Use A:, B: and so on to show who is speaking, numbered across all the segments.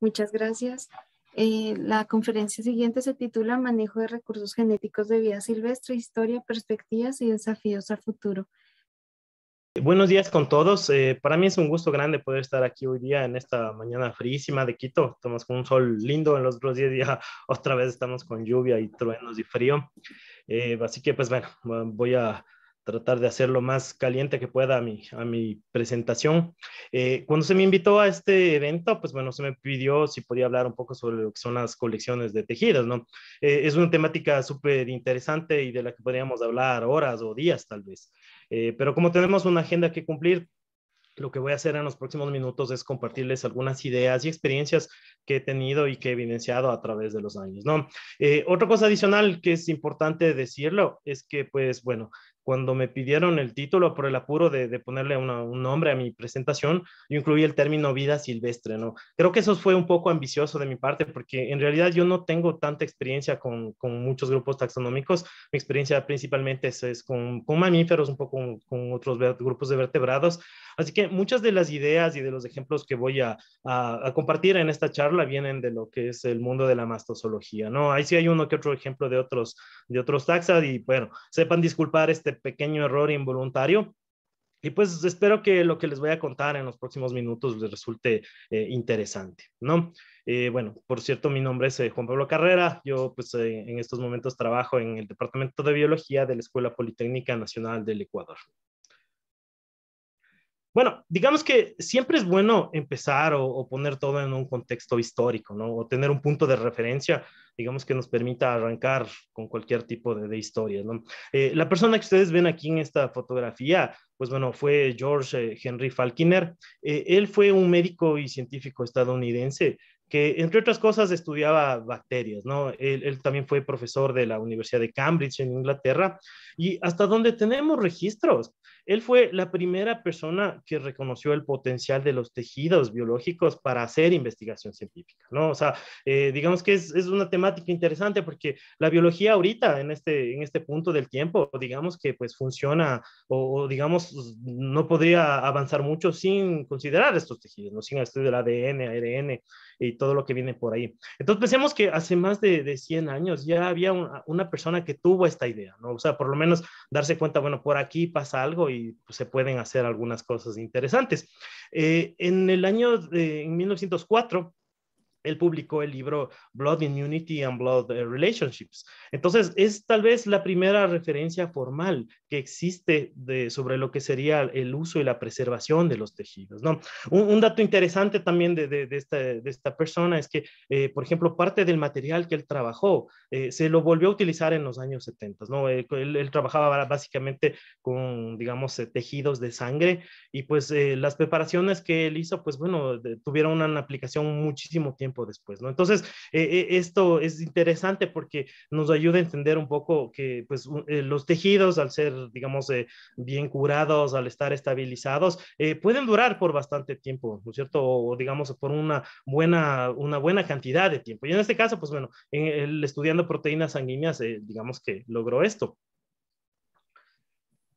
A: Muchas gracias. Eh, la conferencia siguiente se titula Manejo de recursos genéticos de vida silvestre, historia, perspectivas y desafíos a futuro.
B: Buenos días con todos. Eh, para mí es un gusto grande poder estar aquí hoy día en esta mañana fríísima de Quito. Estamos con un sol lindo en los dos días ya Otra vez estamos con lluvia y truenos y frío. Eh, así que pues bueno, voy a tratar de hacer lo más caliente que pueda a mi, a mi presentación. Eh, cuando se me invitó a este evento, pues bueno, se me pidió si podía hablar un poco sobre lo que son las colecciones de tejidos, ¿no? Eh, es una temática súper interesante y de la que podríamos hablar horas o días tal vez. Eh, pero como tenemos una agenda que cumplir, lo que voy a hacer en los próximos minutos es compartirles algunas ideas y experiencias que he tenido y que he evidenciado a través de los años, ¿no? otra cosa adicional que es importante decirlo es que, pues, bueno, cuando me pidieron el título por el apuro de, de ponerle un nombre a mi presentación, yo incluí el término vida silvestre, ¿no? Creo que eso fue un poco ambicioso de mi parte porque en realidad yo no tengo tanta experiencia con, con muchos grupos taxonómicos. Mi experiencia principalmente es, es con, con, mamíferos, un poco con, con otros grupos de vertebrados, Así que muchas de las ideas y de los ejemplos que voy a, compartir en esta charla vienen de lo que es el mundo de la mastozoología, ¿no? Ahí sí hay uno que otro ejemplo de otros, de otros taxas y bueno, sepan disculpar este pequeño error involuntario, y pues espero que lo que les voy a contar en los próximos minutos les resulte eh, interesante, ¿no? Eh, bueno, por cierto, mi nombre es eh, Juan Pablo Carrera. Yo, pues, en estos momentos trabajo en el Departamento de Biología de la Escuela Politécnica Nacional del Ecuador. Bueno, digamos que siempre es bueno empezar o, poner todo en un contexto histórico, ¿no? O tener un punto de referencia, digamos que nos permita arrancar con cualquier tipo de, historia, ¿no? Eh, la persona que ustedes ven aquí en esta fotografía, pues bueno, fue George eh, Henry Falkiner. Eh, él fue un médico y científico estadounidense que entre otras cosas estudiaba bacterias, ¿no? Él, también fue profesor de la Universidad de Cambridge en Inglaterra y hasta donde tenemos registros, él fue la primera persona que reconoció el potencial de los tejidos biológicos para hacer investigación científica, ¿no? O sea, eh, digamos que es, una temática interesante porque la biología ahorita, en este, en este punto del tiempo, digamos que pues funciona o, o digamos no podría avanzar mucho sin considerar estos tejidos, ¿no? Sin el estudio del ADN, ARN, y todo lo que viene por ahí. Entonces pensemos que hace más de, de 100 años ya había una, persona que tuvo esta idea, ¿no? O sea, por lo menos darse cuenta, bueno, por aquí pasa algo y pues, se pueden hacer algunas cosas interesantes. Eh, en el año de en 1904, él publicó el libro Blood in Unity and Blood eh, Relationships. Entonces, es tal vez la primera referencia formal que existe de, sobre lo que sería el uso y la preservación de los tejidos. ¿no? Un, dato interesante también de, de, esta, de, esta, persona es que, eh, por ejemplo, parte del material que él trabajó eh, se lo volvió a utilizar en los años 70. ¿no? Él, trabajaba básicamente con, digamos, tejidos de sangre y pues las preparaciones que él hizo, pues bueno, tuvieron una aplicación muchísimo tiempo después, ¿no? Entonces, eh, eh, esto es interesante porque nos ayuda a entender un poco que pues, eh, los tejidos, al ser, digamos, bien curados, al estar estabilizados, pueden durar por bastante tiempo, ¿no es cierto? O, digamos, por una buena, una buena cantidad de tiempo. Y en este caso, pues bueno, en el, estudiando proteínas sanguíneas, digamos que logró esto.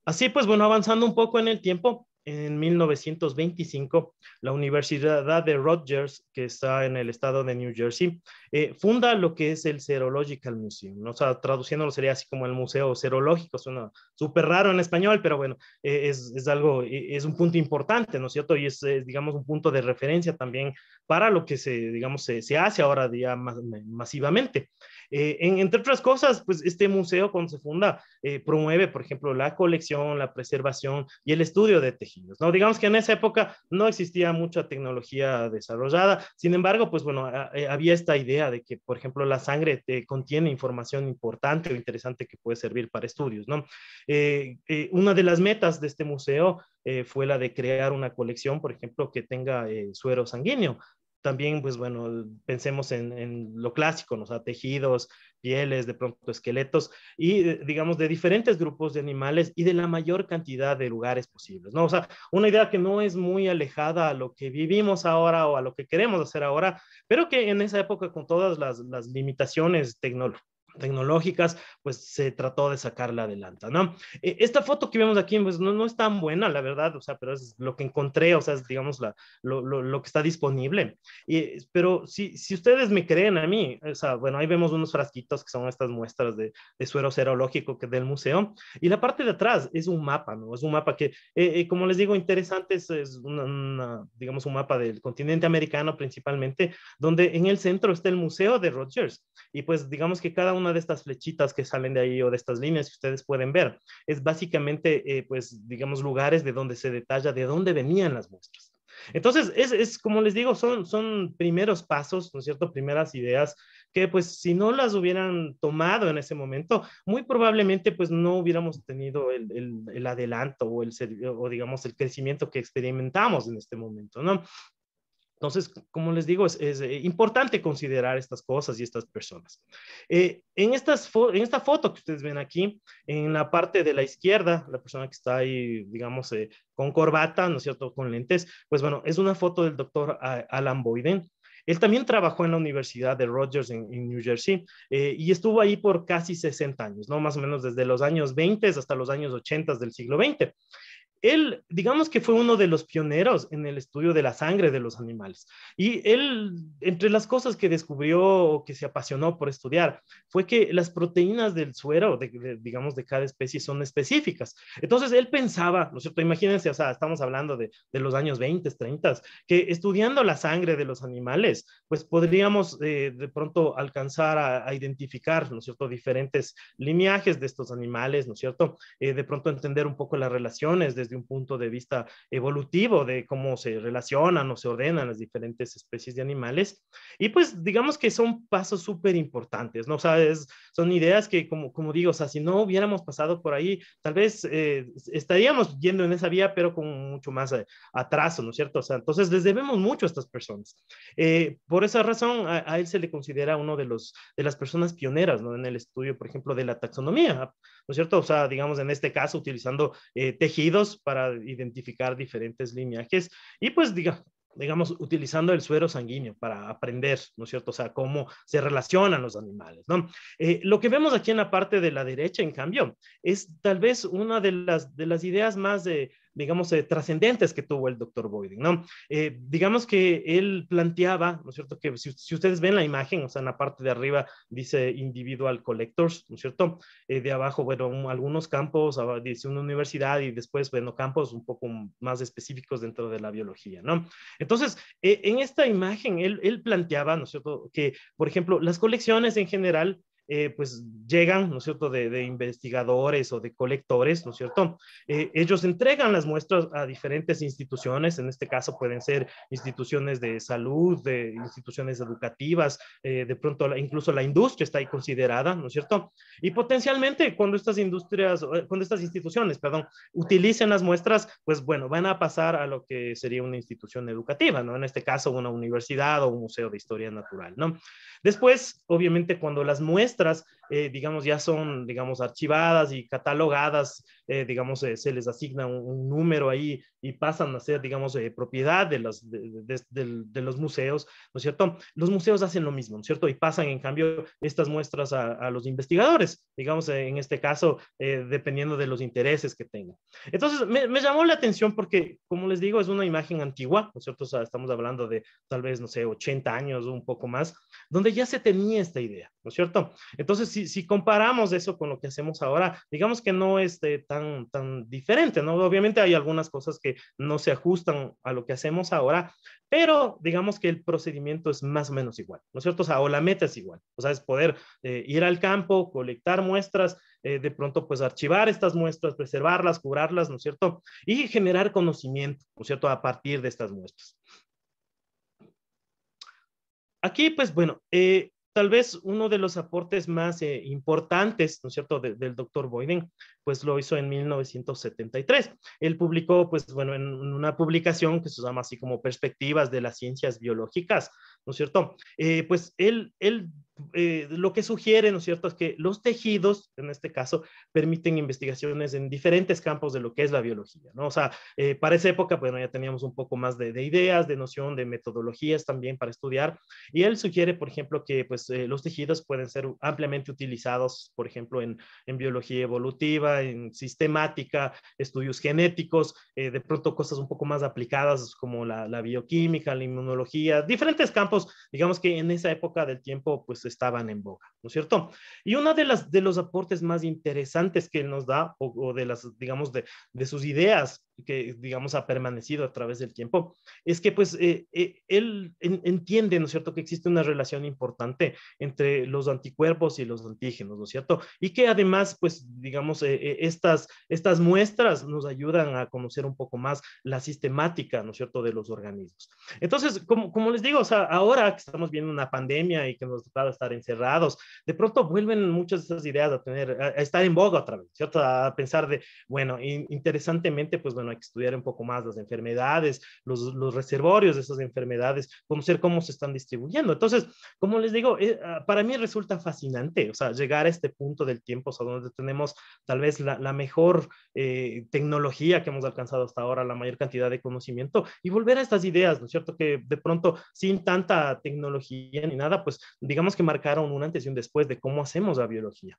B: Así pues, bueno, avanzando un poco en el tiempo, en 1925, la Universidad de Rogers, que está en el estado de New Jersey, eh, funda lo que es el Serological Museum. O sea, traduciéndolo sería así como el Museo Serológico. Suena súper raro en español, pero bueno, eh, es, algo, e, es un punto importante, ¿no es cierto? Y es, digamos, un punto de referencia también para lo que se, digamos, se, hace ahora día masivamente. Eh, entre otras cosas, pues este museo cuando se funda eh, promueve, por ejemplo, la colección, la preservación y el estudio de tejidos, ¿no? Digamos que en esa época no existía mucha tecnología desarrollada, sin embargo, pues bueno, eh, había esta idea de que, por ejemplo, la sangre te contiene información importante o interesante que puede servir para estudios, ¿no? una de las metas de este museo fue la de crear una colección, por ejemplo, que tenga suero sanguíneo, también, pues bueno, pensemos en, lo clásico, ¿no? o sea, tejidos, pieles, de pronto esqueletos, y eh, digamos de diferentes grupos de animales y de la mayor cantidad de lugares posibles, ¿no? O sea, una idea que no es muy alejada a lo que vivimos ahora o a lo que queremos hacer ahora, pero que en esa época con todas las limitaciones tecnológicas tecnológicas, pues se trató de sacarla adelante, ¿no? E, esta foto que vemos aquí, pues no, no es tan buena, la verdad, o sea, pero es lo que encontré, o sea, es, digamos, la, lo, lo, lo, que está disponible. Y, pero si, si ustedes me creen a mí, o sea, bueno, ahí vemos unos frasquitos que son estas muestras de, de suero serológico que del museo, y la parte de atrás es un mapa, ¿no? Es un mapa que, eh, eh, como les digo, interesante, es, es una, digamos, un mapa del continente americano principalmente, donde en el centro está el museo de Rogers, y pues digamos que cada uno de estas flechitas que salen de ahí o de estas líneas que ustedes pueden ver. Es básicamente, eh, pues, digamos, lugares de donde se detalla de dónde venían las muestras. Entonces, es, como les digo, son, son primeros pasos, ¿no es cierto? Primeras ideas que pues si no las hubieran tomado en ese momento, muy probablemente pues no hubiéramos tenido el, adelanto o el, o digamos el crecimiento que experimentamos en este momento, ¿no? Entonces, como les digo, es, eh, importante considerar estas cosas y estas personas. Eh, en, estas en esta foto que ustedes ven aquí, en la parte de la izquierda, la persona que está ahí, digamos, eh, con corbata, ¿no es cierto?, con lentes, pues bueno, es una foto del doctor ah, Alan Boyden. Él también trabajó en la Universidad de Rogers en, New Jersey y estuvo ahí por casi 60 años, ¿no? Más o menos desde los años 20 hasta los años 80 del siglo XX él, digamos que fue uno de los pioneros en el estudio de la sangre de los animales. Y él, entre las cosas que descubrió o que se apasionó por estudiar, fue que las proteínas del suero, digamos, de cada especie son específicas. Entonces, él pensaba, ¿no es cierto? Imagínense, o sea, estamos hablando de, los años 20, 30, que estudiando la sangre de los animales, pues podríamos eh, de pronto alcanzar a, identificar, ¿no es cierto?, diferentes lineajes de estos animales, ¿no es cierto? Eh, de pronto entender un poco las relaciones desde un punto de vista evolutivo de cómo se relacionan o se ordenan las diferentes especies de animales. Y pues digamos que son pasos súper importantes, ¿no? O sea, son ideas que, como, como digo, o sea, si no hubiéramos pasado por ahí, tal vez eh, estaríamos yendo en esa vía, pero con mucho más eh, atraso, ¿no es cierto? O sea, entonces les debemos mucho a estas personas. Eh, por esa razón, a, él se le considera uno de, los, de las personas pioneras, ¿no? En el estudio, por ejemplo, de la taxonomía, ¿no es cierto? O sea, digamos, en este caso, utilizando tejidos para identificar diferentes lineajes y pues diga, digamos, utilizando el suero sanguíneo para aprender, ¿no es cierto? O sea, cómo se relacionan los animales, ¿no? Eh, lo que vemos aquí en la parte de la derecha, en cambio, es tal vez una de las, de las ideas más de, digamos, eh, trascendentes que tuvo el doctor Boyding, ¿no? Eh, digamos que él planteaba, ¿no es cierto?, que si, ustedes ven la imagen, o sea, en la parte de arriba dice individual collectors, ¿no es cierto?, eh, de abajo, bueno, algunos campos, dice una universidad y después, bueno, campos un poco más específicos dentro de la biología, ¿no? Entonces, e, en esta imagen, él, él planteaba, ¿no es cierto?, que, por ejemplo, las colecciones en general eh, pues llegan, ¿no es cierto?, de, investigadores o de colectores, ¿no es cierto? Eh, ellos entregan las muestras a diferentes instituciones, en este caso pueden ser instituciones de salud, de instituciones educativas, eh, de pronto incluso la industria está ahí considerada, ¿no es cierto? Y potencialmente cuando estas industrias, cuando estas instituciones, perdón, utilicen las muestras, pues bueno, van a pasar a lo que sería una institución educativa, ¿no? En este caso, una universidad o un museo de historia natural, ¿no? Después, obviamente, cuando las muestras muestras, eh, digamos, ya son, digamos, archivadas y catalogadas, eh, digamos, eh, se les asigna un, número ahí y pasan a ser, digamos, propiedad de, las, de, los museos, ¿no es cierto? Los museos hacen lo mismo, ¿no es cierto? Y pasan, en cambio, estas muestras a, los investigadores, digamos, en este caso, dependiendo de los intereses que tengan. Entonces, me, llamó la atención porque, como les digo, es una imagen antigua, ¿no es cierto? estamos hablando de tal vez, no sé, 80 años o un poco más, donde ya se tenía esta idea, ¿no es cierto? Entonces, si, si comparamos eso con lo que hacemos ahora, digamos que no es eh, tan, tan diferente, ¿no? Obviamente hay algunas cosas que no se ajustan a lo que hacemos ahora, pero digamos que el procedimiento es más o menos igual, ¿no es cierto? O sea, o la meta es igual, o sea, es poder eh, ir al campo, colectar muestras, eh, de pronto pues archivar estas muestras, preservarlas, curarlas, ¿no es cierto? Y generar conocimiento, ¿no es cierto? A partir de estas muestras. Aquí, pues bueno, tal vez uno de los aportes más eh, importantes, ¿no es cierto?, del doctor Boyden pues lo hizo en 1973. Él publicó, pues bueno, en una publicación que se llama así como Perspectivas de las Ciencias Biológicas, ¿no es cierto? Eh, pues él, él eh, lo que sugiere, ¿no es cierto?, es que los tejidos, en este caso, permiten investigaciones en diferentes campos de lo que es la biología, ¿no? O sea, eh, para esa época, pues, bueno, ya teníamos un poco más de, ideas, de noción, de metodologías también para estudiar, y él sugiere, por ejemplo, que pues los tejidos pueden ser ampliamente utilizados, por ejemplo, en, en biología evolutiva, en sistemática, estudios genéticos, eh, de pronto cosas un poco más aplicadas como la, bioquímica, la inmunología, diferentes campos, digamos que en esa época del tiempo pues estaban en boga, ¿no es cierto? Y uno de, las, de los aportes más interesantes que nos da, o, o de las, digamos, de, de sus ideas que digamos ha permanecido a través del tiempo, es que pues eh, eh, él entiende, ¿no es cierto?, que existe una relación importante entre los anticuerpos y los antígenos, ¿no es cierto? Y que además, pues digamos, eh, estas, estas muestras nos ayudan a conocer un poco más la sistemática, ¿no es cierto?, de los organismos. Entonces, como, como les digo, o sea, ahora que estamos viendo una pandemia y que nos toca estar encerrados, de pronto vuelven muchas de esas ideas a tener, a, estar en boga otra vez, ¿cierto? A pensar de, bueno, interesantemente, pues bueno, que estudiar un poco más las enfermedades, los, reservorios de esas enfermedades, conocer cómo se están distribuyendo. Entonces, como les digo, eh, ah, para mí resulta fascinante, o sea, llegar a este punto del tiempo, o sea, donde tenemos tal vez la, mejor eh, tecnología que hemos alcanzado hasta ahora, la mayor cantidad de conocimiento y volver a estas ideas, ¿no es cierto? Que de pronto, sin tanta tecnología ni nada, pues digamos que marcaron un antes y un después de cómo hacemos la biología.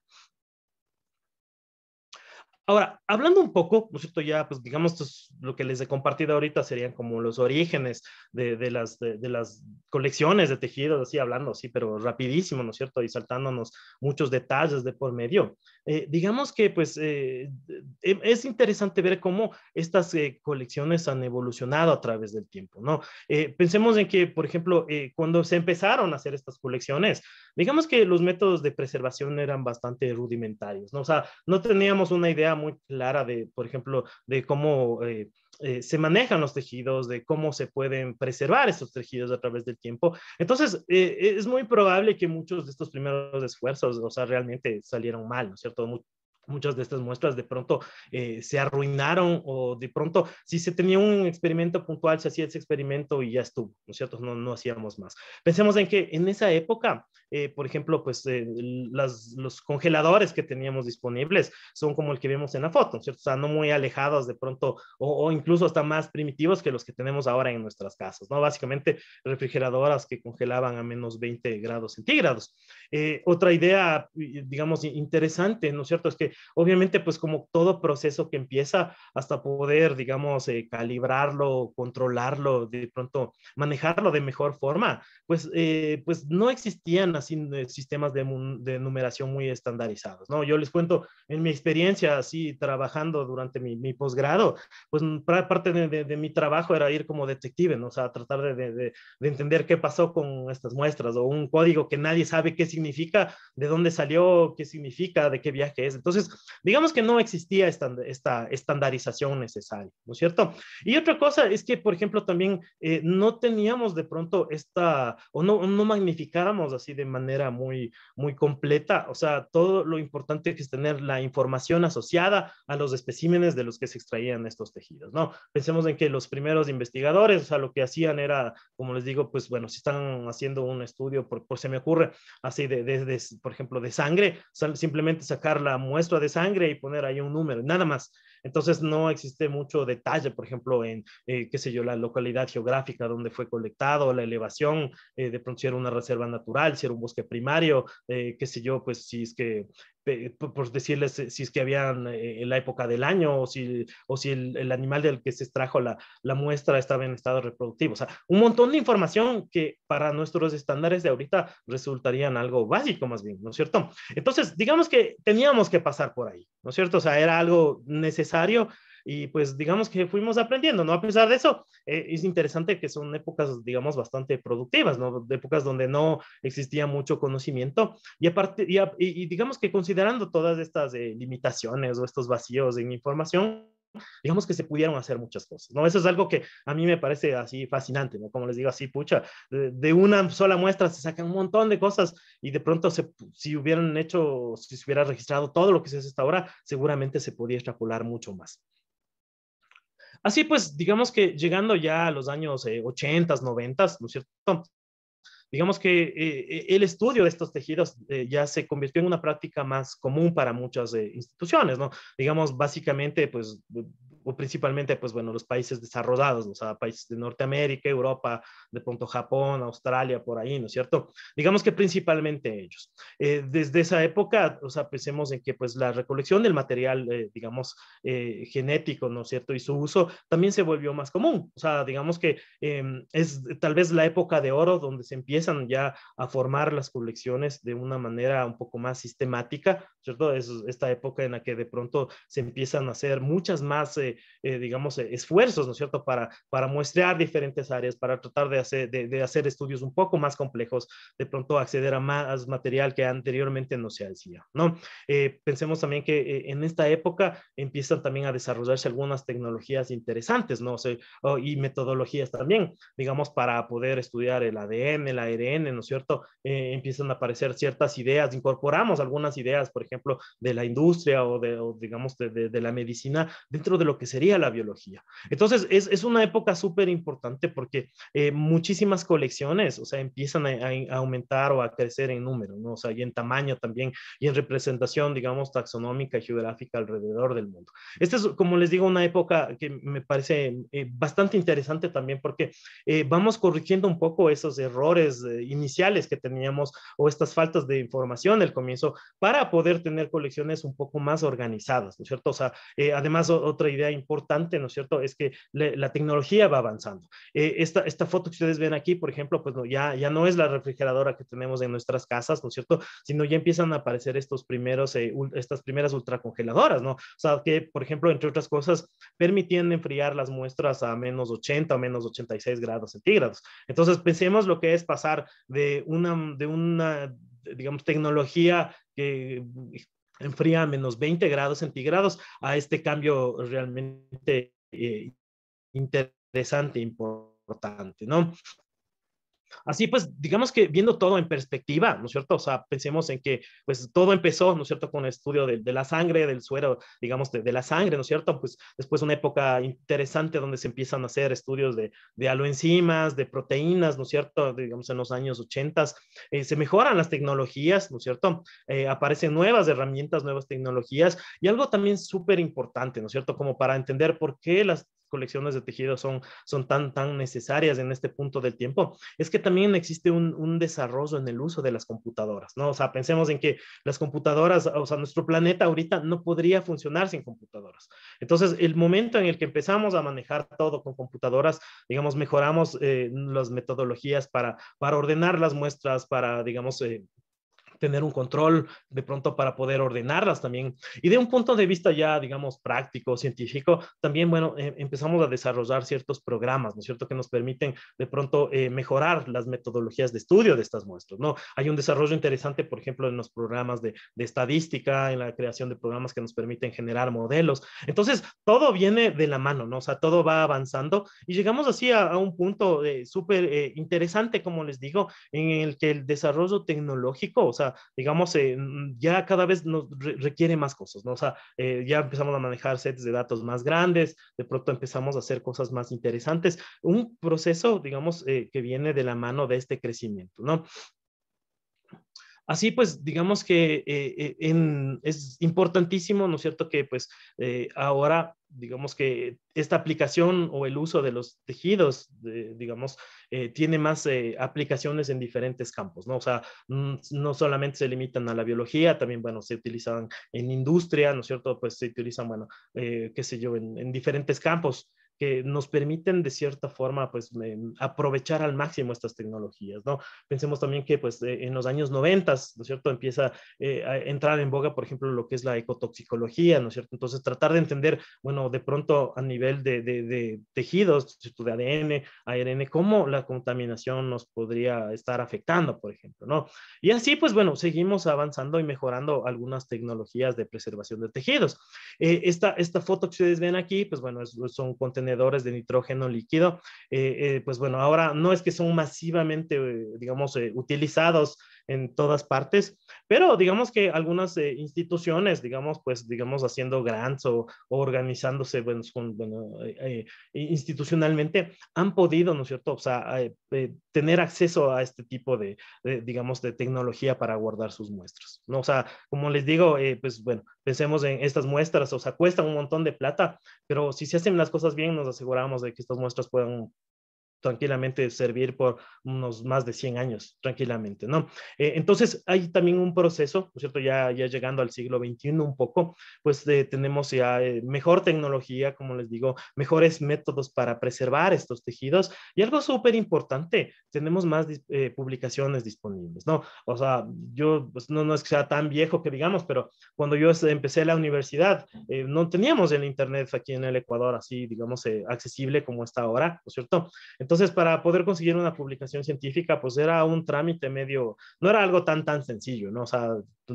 B: Ahora, hablando un poco, ¿no es cierto? Ya, pues digamos, lo que les he compartido ahorita serían como los orígenes de, las, de, las colecciones de tejidos, así hablando, sí, pero rapidísimo, ¿no es cierto? Y saltándonos muchos detalles de por medio. Eh, digamos que, pues, eh, e, es interesante ver cómo estas eh, colecciones han evolucionado a través del tiempo, ¿no? pensemos en que, por ejemplo, cuando se empezaron a hacer estas colecciones, digamos que los métodos de preservación eran bastante rudimentarios, ¿no? O sea, no teníamos una idea muy clara de, por ejemplo, de cómo eh, eh, se manejan los tejidos, de cómo se pueden preservar estos tejidos a través del tiempo. Entonces, eh, es muy probable que muchos de estos primeros esfuerzos, o sea, realmente salieron mal, ¿no es cierto? muchas de estas muestras de pronto se arruinaron o de pronto si se tenía un experimento puntual se hacía ese experimento y ya estuvo, ¿no es cierto? No, no hacíamos más. Pensemos en que en esa época eh, por ejemplo, pues eh, los congeladores que teníamos disponibles son como el que vemos en la foto, ¿cierto? O sea, no muy alejados de pronto o, incluso hasta más primitivos que los que tenemos ahora en nuestras casas, ¿no? Básicamente refrigeradoras que congelaban a menos 20 grados centígrados. Eh, otra idea, digamos, interesante, ¿no es cierto? Es que obviamente, pues como todo proceso que empieza hasta poder, digamos, calibrarlo, controlarlo, de pronto manejarlo de mejor forma, pues, pues no existían sistemas de, numeración muy estandarizados, ¿no? Yo les cuento, en mi experiencia, así trabajando durante mi, posgrado, pues mm, parte de, mi trabajo era ir como detective, ¿no? O sea, tratar de, entender qué pasó con estas muestras o un código que nadie sabe qué significa, de dónde salió, qué significa, de qué viaje es. Entonces, digamos que no existía esta, esta estandarización necesaria, ¿no es cierto? Y otra cosa es que, por ejemplo, también eh, no teníamos de pronto esta, o no, no magnificábamos así de manera muy, muy completa. O sea, todo lo importante es tener la información asociada a los especímenes de los que se extraían estos tejidos, ¿no? Pensemos en que los primeros investigadores, o sea, lo que hacían era, como les digo, pues bueno, si están haciendo un estudio, por, se me ocurre, así de, de, de, por ejemplo, de sangre, simplemente sacar la muestra de sangre y poner ahí un número, nada más. Entonces no existe mucho detalle, por ejemplo, en, eh, qué sé yo, la localidad geográfica donde fue colectado, la elevación, eh, de pronto si era una reserva natural, si era un bosque primario, eh, qué sé yo, pues si es que por pues, decirles eh, si es que habían eh, en la época del año o si, o si el, animal del que se extrajo la, la, muestra estaba en estado reproductivo. O sea, un montón de información que para nuestros estándares de ahorita resultarían algo básico más bien, ¿no es cierto? Entonces, digamos que teníamos que pasar por ahí, ¿no es cierto? O sea, era algo necesario y pues digamos que fuimos aprendiendo, ¿no? A pesar de eso, eh, es interesante que son épocas, digamos, bastante productivas, ¿no? De épocas donde no existía mucho conocimiento y aparte, y, digamos que considerando todas estas eh, limitaciones o estos vacíos en información, digamos que se pudieron hacer muchas cosas, ¿no? Eso es algo que a mí me parece así fascinante, ¿no? Como les digo, así, pucha, de, una sola muestra se sacan un montón de cosas y de pronto se, si hubieran hecho, si se hubiera registrado todo lo que se hace hasta ahora, seguramente se podía extrapolar mucho más. Así pues, digamos que llegando ya a los años 80 80, 90, ¿no es cierto? Digamos que eh, e, el estudio de estos tejidos eh, ya se convirtió en una práctica más común para muchas eh, instituciones, ¿no? Digamos, básicamente, pues o principalmente, pues bueno, los países desarrollados, o sea, países de Norteamérica, Europa, de pronto Japón, Australia, por ahí, ¿no es cierto? Digamos que principalmente ellos. Eh, desde esa época, o sea, pensemos en que pues la recolección del material, eh, digamos, eh, genético, ¿no es cierto? Y su uso también se volvió más común. O sea, digamos que em, es tal vez la época de oro donde se empiezan ya a formar las colecciones de una manera un poco más sistemática, ¿cierto? Es esta época en la que de pronto se empiezan a hacer muchas más... Eh, digamos, eh, esfuerzos, ¿no es cierto?, para, para muestrear diferentes áreas, para tratar de hacer, de, hacer estudios un poco más complejos, de pronto acceder a más material que anteriormente no se hacía, ¿no? Eh, pensemos también que en esta época empiezan también a desarrollarse algunas tecnologías interesantes, ¿no? O y metodologías también, digamos, para poder estudiar el ADN, el ARN, ¿no es cierto? empiezan a aparecer ciertas ideas, incorporamos algunas ideas, por ejemplo, de la industria o, de, digamos, de, de, de la medicina dentro de lo que sería la biología. Entonces, es, una época súper importante porque eh, muchísimas colecciones, o sea, empiezan a, aumentar o a crecer en número, ¿no? O sea, y en tamaño también, y en representación, digamos, taxonómica y geográfica alrededor del mundo. Esta es, como les digo, una época que me parece eh, bastante interesante también porque eh, vamos corrigiendo un poco esos errores iniciales que teníamos o estas faltas de información al comienzo para poder tener colecciones un poco más organizadas, ¿no es cierto? O sea, además, otra idea importante, ¿no es cierto?, es que la tecnología va avanzando. Eh, esta, esta foto que ustedes ven aquí, por ejemplo, pues ya, ya no es la refrigeradora que tenemos en nuestras casas, ¿no es cierto?, sino ya empiezan a aparecer estos primeros, eh, estas primeras ultracongeladoras, ¿no? O sea, que, por ejemplo, entre otras cosas, permitían enfriar las muestras a menos 80 o menos 86 grados centígrados. Entonces, pensemos lo que es pasar de una, de una digamos, tecnología que enfría a menos 20 grados centígrados a este cambio realmente eh, interesante, importante, ¿no? Así pues, digamos que viendo todo en perspectiva, ¿no es cierto? O sea, pensemos en que pues todo empezó, ¿no es cierto?, con el estudio de, la sangre, del suero, digamos, de, la sangre, ¿no es cierto? Pues después una época interesante donde se empiezan a hacer estudios de, de aloenzimas, de proteínas, ¿no es cierto?, digamos, en los años ochentas, eh, se mejoran las tecnologías, ¿no es cierto? Eh, aparecen nuevas herramientas, nuevas tecnologías y algo también súper importante, ¿no es cierto?, como para entender por qué las colecciones de tejidos son, son tan, tan necesarias en este punto del tiempo, es que también existe un, un desarrollo en el uso de las computadoras, ¿no? O sea, pensemos en que las computadoras, o sea, nuestro planeta ahorita no podría funcionar sin computadoras. Entonces, el momento en el que empezamos a manejar todo con computadoras, digamos, mejoramos eh, las metodologías para, para ordenar las muestras, para, digamos, eh, tener un control de pronto para poder ordenarlas también. Y de un punto de vista ya, digamos, práctico, científico, también, bueno, eh, empezamos a desarrollar ciertos programas, ¿no es cierto?, que nos permiten de pronto eh, mejorar las metodologías de estudio de estas muestras, ¿no? Hay un desarrollo interesante, por ejemplo, en los programas de, estadística, en la creación de programas que nos permiten generar modelos. Entonces, todo viene de la mano, ¿no? O sea, todo va avanzando y llegamos así a, un punto eh, súper interesante, como les digo, en el que el desarrollo tecnológico, o sea, digamos, eh, mm, ya cada vez nos requiere más cosas, ¿no? O sea, eh, ya empezamos a manejar sets de datos más grandes, de pronto empezamos a hacer cosas más interesantes, un proceso, digamos, eh, que viene de la mano de este crecimiento, ¿no? Así pues, digamos que eh, eh, es importantísimo, ¿no es cierto?, que pues eh, ahora, digamos que esta aplicación o el uso de los tejidos, digamos, tiene más aplicaciones en diferentes campos, ¿no? O sea, no solamente se limitan a la biología, también, bueno, se utilizan en industria, ¿no es cierto?, pues se utilizan, bueno, qué sé yo, en diferentes campos que nos permiten de cierta forma pues aprovechar al máximo estas tecnologías, ¿no? Pensemos también que pues eh, en los años 90, ¿no es cierto? Empieza eh, a entrar en boga, por ejemplo, lo que es la ecotoxicología, ¿no es cierto? Entonces tratar de entender, bueno, de pronto a nivel de, de, tejidos, de ADN, ARN, cómo la contaminación nos podría estar afectando, por ejemplo, ¿no? Y así pues bueno, seguimos avanzando y mejorando algunas tecnologías de preservación de tejidos. Eh, esta, esta foto que ustedes ven aquí, pues bueno, son contenedores de nitrógeno líquido, eh, eh, pues bueno, ahora no es que son masivamente, eh, digamos, utilizados en todas partes, pero digamos que algunas eh, instituciones, digamos, pues, digamos, haciendo grants o, organizándose bueno, eh, eh, institucionalmente, han podido, ¿no es cierto?, o sea, tener acceso a este tipo de, digamos, de tecnología para guardar sus muestras, ¿no? O sea, como les digo, pues, bueno, pensemos en estas muestras, o sea, cuesta un montón de plata, pero si se hacen las cosas bien, nos aseguramos de que estas muestras puedan tranquilamente servir por unos más de 100 años, tranquilamente, ¿no? Eh, entonces, hay también un proceso, ¿no cierto? Ya, ya llegando al siglo XXI un poco, pues tenemos ya eh, mejor tecnología, como les digo, mejores métodos para preservar estos tejidos y algo súper importante, tenemos más eh, publicaciones disponibles, ¿no? O sea, yo pues, no, no es que sea tan viejo que digamos, pero cuando yo empecé la universidad, no teníamos el Internet aquí en el Ecuador así, digamos, accesible como está ahora, ¿no cierto? Entonces, entonces, para poder conseguir una publicación científica, pues era un trámite medio, no era algo tan, tan sencillo, ¿no? O sea,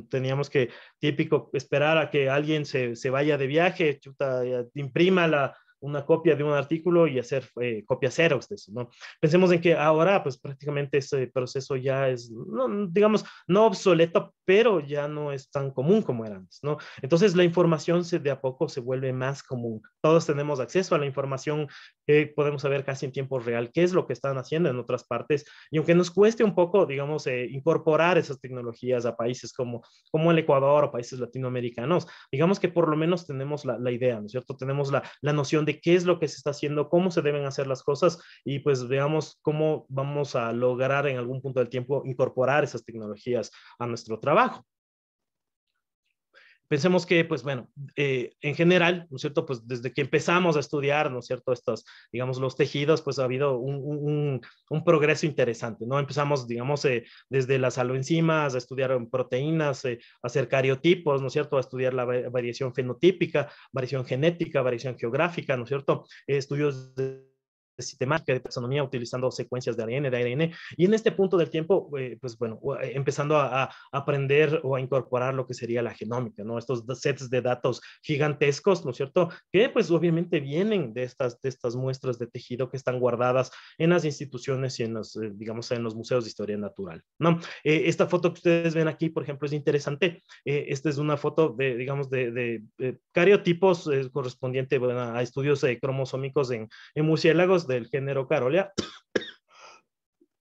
B: teníamos que, típico, esperar a que alguien se, se vaya de viaje, chuta, imprima la, una copia de un artículo y hacer eh, copia cero Xerox de eso, ¿no? Pensemos en que ahora, pues prácticamente ese proceso ya es, digamos, no obsoleto, pero ya no es tan común como era antes, ¿no? Entonces la información se, de a poco se vuelve más común. Todos tenemos acceso a la información, que podemos saber casi en tiempo real qué es lo que están haciendo en otras partes, y aunque nos cueste un poco, digamos, eh, incorporar esas tecnologías a países como, como el Ecuador o países latinoamericanos, digamos que por lo menos tenemos la, la idea, ¿no es cierto? Tenemos la, la noción de qué es lo que se está haciendo, cómo se deben hacer las cosas y pues veamos cómo vamos a lograr en algún punto del tiempo incorporar esas tecnologías a nuestro trabajo pensemos que, pues bueno, eh, en general, ¿no es cierto? Pues desde que empezamos a estudiar, ¿no es cierto? Estos, digamos, los tejidos, pues ha habido un, progreso interesante, ¿no? Empezamos, digamos, eh, desde las aloenzimas, a estudiar proteínas, eh, a hacer cariotipos, ¿no es cierto? A estudiar la variación fenotípica, variación genética, variación geográfica, ¿no es cierto? estudios de sistemática de taxonomía utilizando secuencias de ADN, de ARN, y en este punto del tiempo, eh, pues bueno, eh, empezando a, aprender o a incorporar lo que sería la genómica, ¿no? Estos sets de datos gigantescos, ¿no es cierto? Que pues obviamente vienen de estas, de estas muestras de tejido que están guardadas en las instituciones y en los, eh, digamos, en los museos de historia natural, ¿no? esta foto que ustedes ven aquí, por ejemplo, es interesante. esta es una foto de, digamos, de, de, cariotipos correspondiente a estudios cromosómicos en, en murciélagos del género Carolea.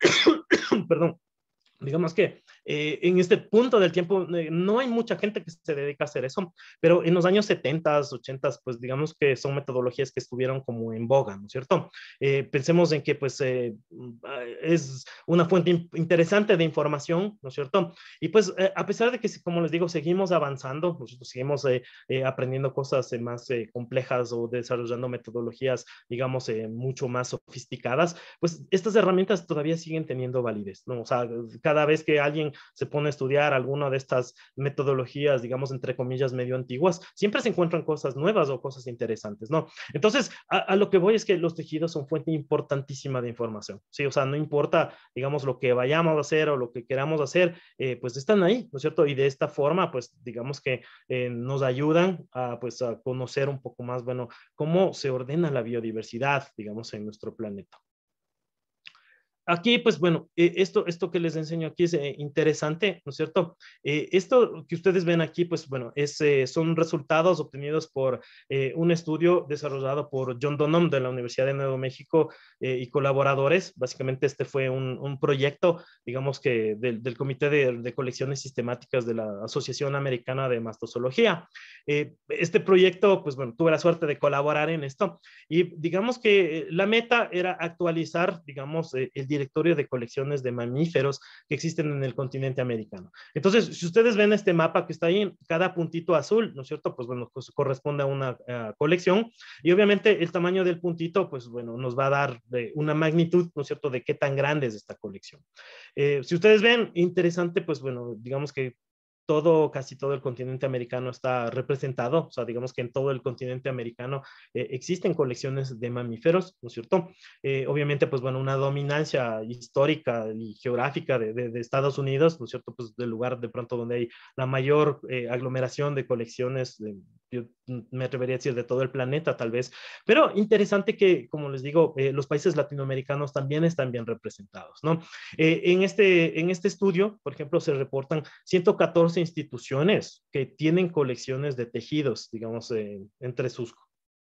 B: Perdón, digamos que eh, en este punto del tiempo eh, no hay mucha gente que se dedica a hacer eso, pero en los años 70, 80, pues digamos que son metodologías que estuvieron como en boga, ¿no es cierto? Eh, pensemos en que pues mm, es una fuente interesante de información, ¿no es cierto? Y pues a pesar de que, como les digo, seguimos avanzando, nosotros seguimos aprendiendo cosas más complejas o desarrollando metodologías, digamos, mucho más sofisticadas, pues estas herramientas todavía siguen teniendo validez, ¿no? O sea, cada vez que alguien se pone a estudiar alguna de estas metodologías, digamos, entre comillas, medio antiguas, siempre se encuentran cosas nuevas o cosas interesantes, ¿no? Entonces, a, lo que voy es que los tejidos son fuente importantísima de información, ¿sí? O sea, no importa, digamos, lo que vayamos a hacer o lo que queramos hacer, eh, pues están ahí, ¿no es cierto? Y de esta forma, pues, digamos que eh, nos ayudan a, pues, a conocer un poco más, bueno, cómo se ordena la biodiversidad, digamos, en nuestro planeta aquí, pues bueno, eh, esto, esto que les enseño aquí es eh, interesante, ¿no es cierto? Eh, esto que ustedes ven aquí, pues bueno, es, son resultados obtenidos por un estudio desarrollado por John Donom de la Universidad de Nuevo México y colaboradores. Básicamente este fue un, proyecto, digamos que del, Comité de, de, Colecciones Sistemáticas de la Asociación Americana de Mastozoología. este proyecto, pues bueno, tuve la suerte de colaborar en esto y digamos que la meta era actualizar, digamos, el directorio de colecciones de mamíferos que existen en el continente americano. Entonces, si ustedes ven este mapa que está ahí, cada puntito azul, ¿no es cierto? Pues bueno, corresponde a una colección y obviamente el tamaño del puntito, pues bueno, nos va a dar eh, una magnitud, ¿no es cierto?, de qué tan grande es esta colección. Eh, si ustedes ven, interesante, pues bueno, digamos que todo, casi todo el continente americano está representado, o sea, digamos que en todo el continente americano eh, existen colecciones de mamíferos, ¿no es cierto? Eh, obviamente, pues bueno, una dominancia histórica y geográfica de, Estados Unidos, ¿no es cierto? Pues del lugar de pronto donde hay la mayor eh, aglomeración de colecciones, yo me atrevería a decir de todo el planeta tal vez, pero interesante que, como les digo, los países latinoamericanos también están bien representados, ¿no? en, este, en este estudio, por ejemplo, se reportan 114 instituciones que tienen colecciones de tejidos, digamos, eh, entre sus,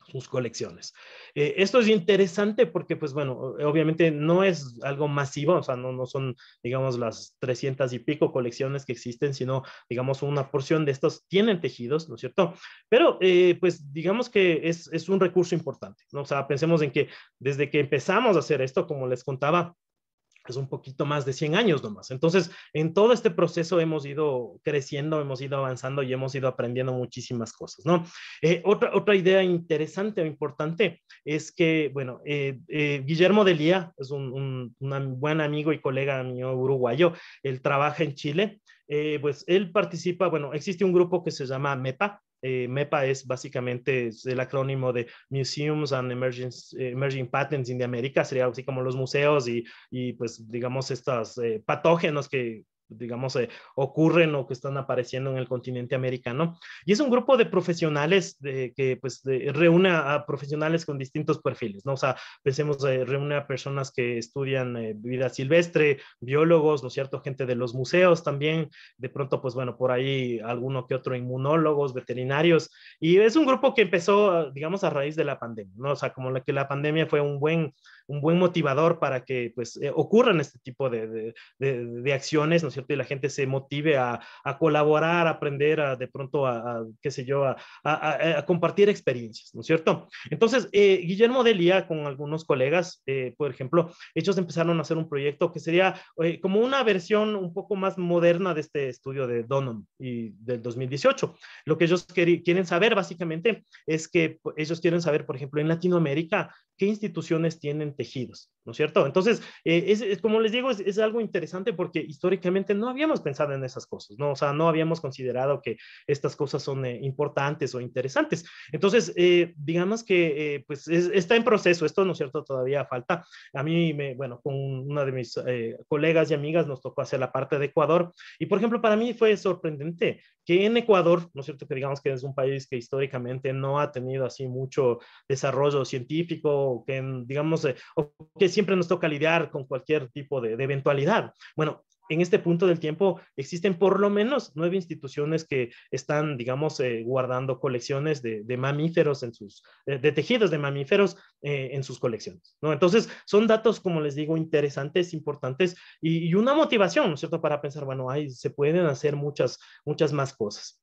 B: sus colecciones. Eh, esto es interesante porque, pues bueno, obviamente no es algo masivo, o sea, no, no son, digamos, las 300 y pico colecciones que existen, sino, digamos, una porción de estos tienen tejidos, ¿no es cierto? Pero, eh, pues, digamos que es, es un recurso importante, ¿no? O sea, pensemos en que desde que empezamos a hacer esto, como les contaba, es un poquito más de 100 años nomás. Entonces, en todo este proceso hemos ido creciendo, hemos ido avanzando y hemos ido aprendiendo muchísimas cosas, ¿no? Eh, otra, otra idea interesante o importante es que, bueno, eh, eh, Guillermo Delía es un, buen amigo y colega mío uruguayo, él trabaja en Chile, pues él participa, bueno, existe un grupo que se llama MEPA, eh, MEPA es básicamente el acrónimo de Museums and Emerging, eh, Emerging Patents in the America, sería así como los museos y, pues digamos estos eh, patógenos que digamos, eh, ocurren o que están apareciendo en el continente americano. Y es un grupo de profesionales que pues reúne a profesionales con distintos perfiles, ¿no? O sea, pensemos, eh, reúne a personas que estudian eh, vida silvestre, biólogos, ¿no es cierto? Gente de los museos también, de pronto, pues bueno, por ahí alguno que otro inmunólogos, veterinarios. Y es un grupo que empezó, digamos, a raíz de la pandemia, ¿no? O sea, como la, que la pandemia fue un buen, un buen motivador para que pues ocurran este tipo de, de acciones, ¿no es cierto? y la gente se motive a, colaborar, a aprender, a, de pronto a, qué sé yo, a, compartir experiencias, ¿no es cierto? Entonces, eh, Guillermo Delia con algunos colegas, eh, por ejemplo, ellos empezaron a hacer un proyecto que sería eh, como una versión un poco más moderna de este estudio de Donum y del 2018. Lo que ellos quieren saber básicamente es que pues, ellos quieren saber, por ejemplo, en Latinoamérica, qué instituciones tienen tejidos, ¿no es cierto? Entonces, eh, es, como les digo, es, algo interesante porque históricamente no habíamos pensado en esas cosas, ¿no? O sea, no habíamos considerado que estas cosas son eh, importantes o interesantes. Entonces, eh, digamos que, pues, está en proceso, esto, ¿no es cierto? Todavía falta. A mí, me, bueno, con una de mis colegas y amigas nos tocó hacer la parte de Ecuador y, por ejemplo, para mí fue sorprendente que en Ecuador, ¿no es cierto? Que digamos que es un país que históricamente no ha tenido así mucho desarrollo científico, que digamos, eh, o que siempre nos toca lidiar con cualquier tipo de, de eventualidad. Bueno, en este punto del tiempo existen por lo menos nueve instituciones que están, digamos, eh, guardando colecciones de, mamíferos en sus, eh, de, tejidos de mamíferos eh, en sus colecciones, ¿no? Entonces, son datos, como les digo, interesantes, importantes y, una motivación, es cierto?, para pensar, bueno, ahí se pueden hacer muchas, muchas más cosas.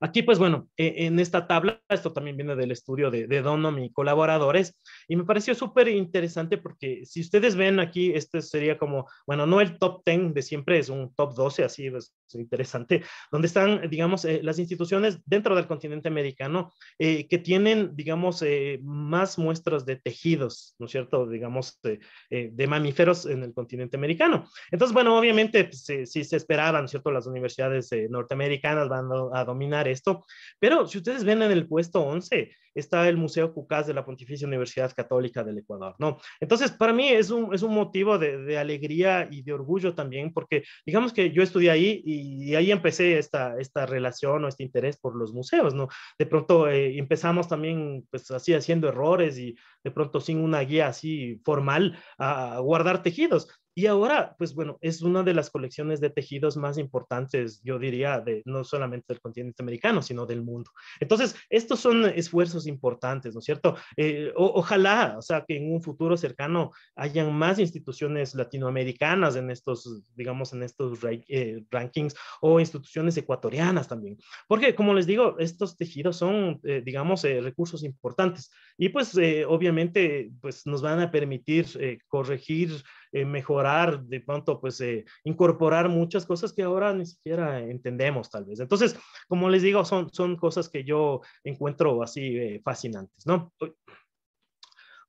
B: Aquí, pues bueno, e-, en esta tabla, esto también viene del estudio de, de Donom y colaboradores, y me pareció súper interesante porque si ustedes ven aquí, este sería como, bueno, no el top 10 de siempre, es un top 12, así es pues, interesante, donde están, digamos, eh, las instituciones dentro del continente americano eh, que tienen, digamos, eh, más muestras de tejidos, ¿no es cierto? Digamos, de mamíferos en el continente americano. Entonces, bueno, obviamente, si pues, se esperaban, ¿cierto? Las universidades norteamericanas van a dominar esto. Pero si ustedes ven en el puesto 11, está el Museo Cucás de la Pontificia Universidad Católica del Ecuador, ¿no? Entonces, para mí es un, es un motivo de, alegría y de orgullo también, porque digamos que yo estudié ahí y, ahí empecé esta, esta relación o este interés por los museos, ¿no? De pronto eh, empezamos también, pues así, haciendo errores y de pronto sin una guía así formal a guardar tejidos. Y ahora, pues bueno, es una de las colecciones de tejidos más importantes, yo diría, de, no solamente del continente americano, sino del mundo. Entonces, estos son esfuerzos importantes, ¿no es cierto? Eh, ojalá, o sea, que en un futuro cercano hayan más instituciones latinoamericanas en estos, digamos, en estos eh, rankings o instituciones ecuatorianas también. Porque, como les digo, estos tejidos son, eh, digamos, recursos importantes. Y pues, obviamente, pues nos van a permitir corregir eh, mejorar, de pronto, pues eh, incorporar muchas cosas que ahora ni siquiera entendemos tal vez. Entonces, como les digo, son, son cosas que yo encuentro así eh, fascinantes, ¿no?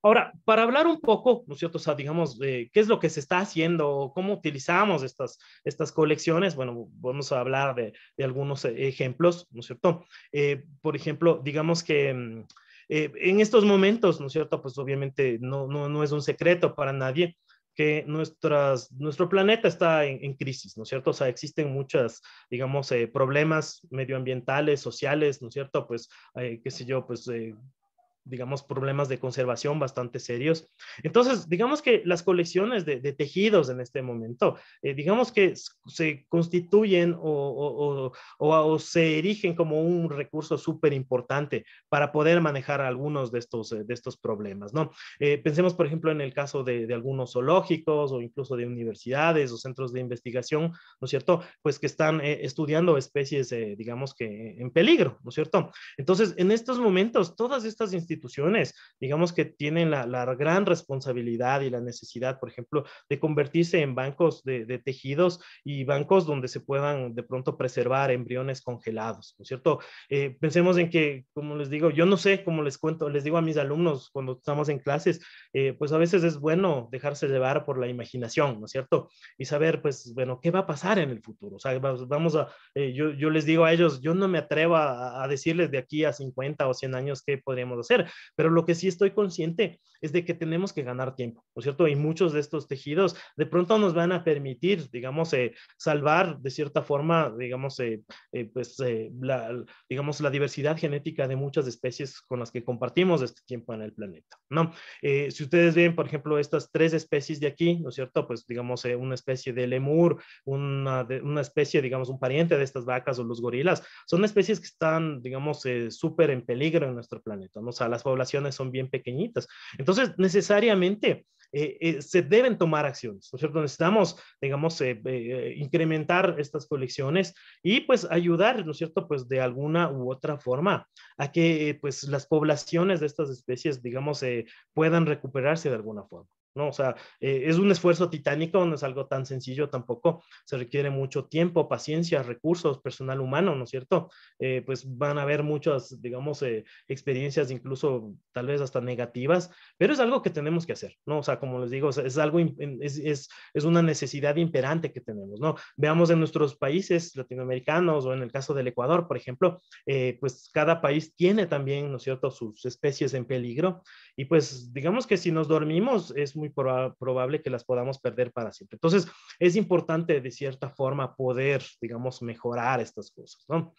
B: Ahora, para hablar un poco, ¿no es cierto? O sea, digamos, eh, qué es lo que se está haciendo, cómo utilizamos estas, estas colecciones, bueno, vamos a hablar de, de algunos ejemplos, ¿no es cierto? por ejemplo, digamos que mm, en estos momentos, ¿no es cierto? Pues obviamente no, no, no es un secreto para nadie que nuestras, nuestro planeta está en, crisis, ¿no es cierto? O sea, existen muchas, digamos, eh, problemas medioambientales, sociales, ¿no es cierto? Pues, eh, qué sé yo, pues eh, digamos, problemas de conservación bastante serios. Entonces, digamos que las colecciones de, tejidos en este momento, eh, digamos que se constituyen o, o, o, se erigen como un recurso súper importante para poder manejar algunos de estos, eh, de estos problemas, ¿no? Eh, pensemos, por ejemplo, en el caso de, algunos zoológicos o incluso de universidades o centros de investigación, ¿no es cierto? Pues que están estudiando especies, digamos que en peligro, ¿no es cierto? Entonces, en estos momentos, todas estas instituciones instituciones, digamos que tienen la, gran responsabilidad y la necesidad, por ejemplo, de convertirse en bancos de, tejidos y bancos donde se puedan de pronto preservar embriones congelados, ¿no es cierto? Eh, pensemos en que, como les digo, yo no sé, como les cuento, les digo a mis alumnos cuando estamos en clases, eh, pues a veces es bueno dejarse llevar por la imaginación, ¿no es cierto? Y saber, pues, bueno, ¿qué va a pasar en el futuro? O sea, vamos a, eh, yo, yo, les digo a ellos, yo no me atrevo a, a decirles de aquí a 50 o 100 años qué podríamos hacer, pero lo que sí estoy consciente es de que tenemos que ganar tiempo, ¿no es cierto? Y muchos de estos tejidos de pronto nos van a permitir, digamos, eh, salvar de cierta forma, digamos, eh, eh, pues, la, digamos, la diversidad genética de muchas especies con las que compartimos este tiempo en el planeta, ¿no? si ustedes ven, por ejemplo, estas tres especies de aquí, ¿no es cierto? Pues, digamos, una especie de lemur, una, una especie, digamos, un pariente de estas vacas o los gorilas, son especies que están, digamos, súper en peligro en nuestro planeta, ¿no? O las poblaciones son bien pequeñitas. Entonces, necesariamente... Eh, eh, se deben tomar acciones, ¿no es cierto? Necesitamos, digamos, eh, incrementar estas colecciones y pues ayudar, ¿no es cierto? Pues de alguna u otra forma a que pues las poblaciones de estas especies, digamos, puedan recuperarse de alguna forma. ¿no? O sea, eh, es un esfuerzo titánico, no es algo tan sencillo tampoco, se requiere mucho tiempo, paciencia, recursos, personal humano, ¿no es cierto? Eh, pues van a haber muchas, digamos, eh, experiencias incluso tal vez hasta negativas, pero es algo que tenemos que hacer, ¿no? O sea, como les digo, es algo, em, es, es, es una necesidad imperante que tenemos, ¿no? Veamos en nuestros países latinoamericanos o en el caso del Ecuador, por ejemplo, pues cada país tiene también, ¿no es cierto?, sus especies en peligro y pues digamos que si nos dormimos es muy probable que las podamos perder para siempre. Entonces, es importante de cierta forma poder, digamos, mejorar estas cosas, ¿no?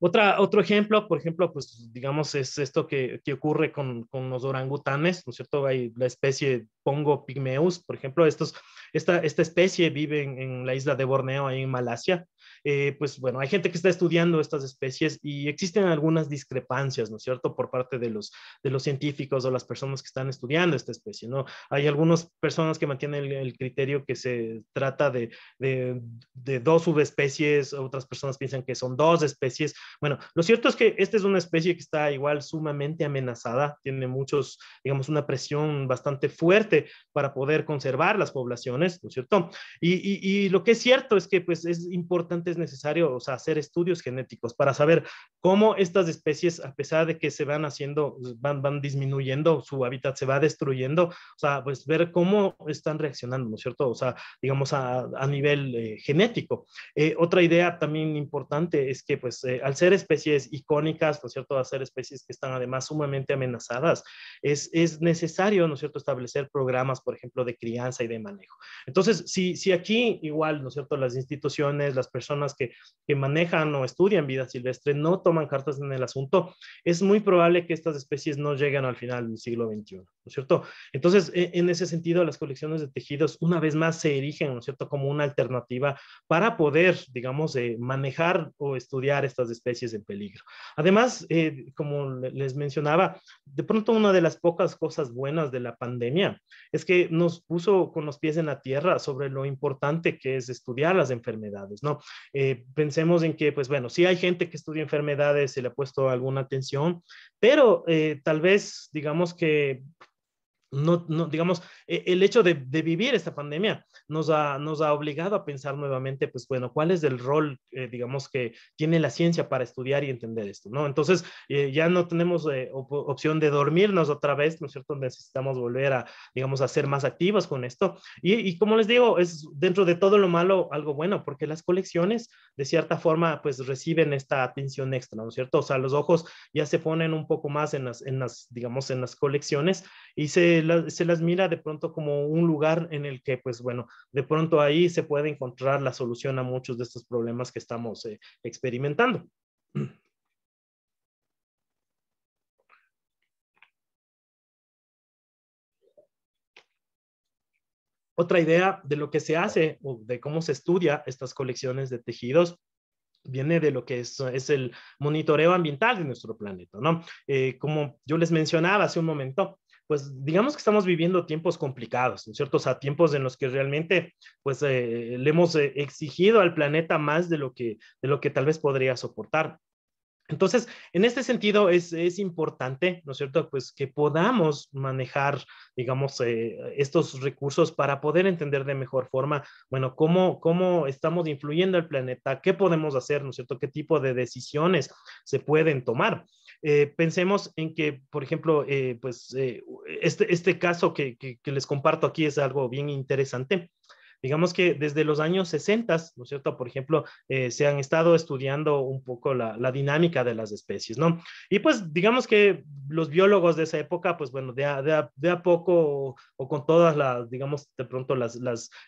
B: Otra, otro ejemplo, por ejemplo, pues digamos, es esto que, que ocurre con, con, los orangutanes, ¿no es cierto? Hay la especie Pongo pigmeus, por ejemplo, estos, esta, esta especie vive en, en la isla de Borneo, ahí en Malasia, eh, pues bueno, hay gente que está estudiando estas especies y existen algunas discrepancias, ¿no es cierto?, por parte de los, de los científicos o las personas que están estudiando esta especie, ¿no? Hay algunas personas que mantienen el, criterio que se trata de, dos subespecies, otras personas piensan que son dos especies. Bueno, lo cierto es que esta es una especie que está igual sumamente amenazada, tiene muchos, digamos, una presión bastante fuerte para poder conservar las poblaciones, ¿no es cierto? Y, y lo que es cierto es que pues es importante necesario o sea, hacer estudios genéticos para saber cómo estas especies, a pesar de que se van haciendo, van, van disminuyendo, su hábitat se va destruyendo, o sea, pues ver cómo están reaccionando, ¿no es cierto? O sea, digamos a, a nivel eh, genético. Eh, otra idea también importante es que pues eh, al ser especies icónicas, ¿no es cierto? Al ser especies que están además sumamente amenazadas, es, es necesario, ¿no es cierto?, establecer programas, por ejemplo, de crianza y de manejo. Entonces, si, si aquí igual, ¿no es cierto?, las instituciones, las personas, que, manejan o estudian vida silvestre no toman cartas en el asunto, es muy probable que estas especies no lleguen al final del siglo XXI, ¿no es cierto? Entonces, e, en ese sentido, las colecciones de tejidos una vez más se erigen, ¿no es cierto?, como una alternativa para poder, digamos, eh, manejar o estudiar estas especies en peligro. Además, eh, como les mencionaba, de pronto una de las pocas cosas buenas de la pandemia es que nos puso con los pies en la tierra sobre lo importante que es estudiar las enfermedades, ¿no? Eh, pensemos en que, pues bueno, sí hay gente que estudia enfermedades, se le ha puesto alguna atención, pero eh, tal vez, digamos que, no, no digamos, e, el hecho de vivir esta pandemia nos ha, nos ha obligado a pensar nuevamente, pues bueno, cuál es el rol, eh, digamos, que tiene la ciencia para estudiar y entender esto, ¿no? Entonces, eh, ya no tenemos eh, opción de dormirnos otra vez, ¿no es cierto? Necesitamos volver a, digamos, a ser más activas con esto. Y, como les digo, es dentro de todo lo malo algo bueno, porque las colecciones, de cierta forma, pues reciben esta atención extra, ¿no es cierto? O sea, los ojos ya se ponen un poco más en las, en las digamos, en las colecciones y se, se las mira de pronto como un lugar en el que, pues bueno, de pronto ahí se puede encontrar la solución a muchos de estos problemas que estamos eh, experimentando. Otra idea de lo que se hace o de cómo se estudia estas colecciones de tejidos viene de lo que es, el monitoreo ambiental de nuestro planeta, ¿no? Eh, como yo les mencionaba hace un momento, pues digamos que estamos viviendo tiempos complicados, ¿no es cierto? O sea, tiempos en los que realmente, pues, eh, le hemos eh, exigido al planeta más de lo, que, de lo que tal vez podría soportar. Entonces, en este sentido, es, importante, ¿no es cierto?, pues que podamos manejar, digamos, eh, estos recursos para poder entender de mejor forma, bueno, cómo, cómo estamos influyendo al planeta, qué podemos hacer, ¿no es cierto?, qué tipo de decisiones se pueden tomar. Eh, pensemos en que, por ejemplo, eh, pues eh, este, este, caso que, que, les comparto aquí es algo bien interesante. Digamos que desde los años 60, ¿no es cierto? Por ejemplo, eh, se han estado estudiando un poco la, dinámica de las especies, ¿no? Y pues digamos que los biólogos de esa época, pues bueno, de a, poco o, con todas las, digamos, de pronto las,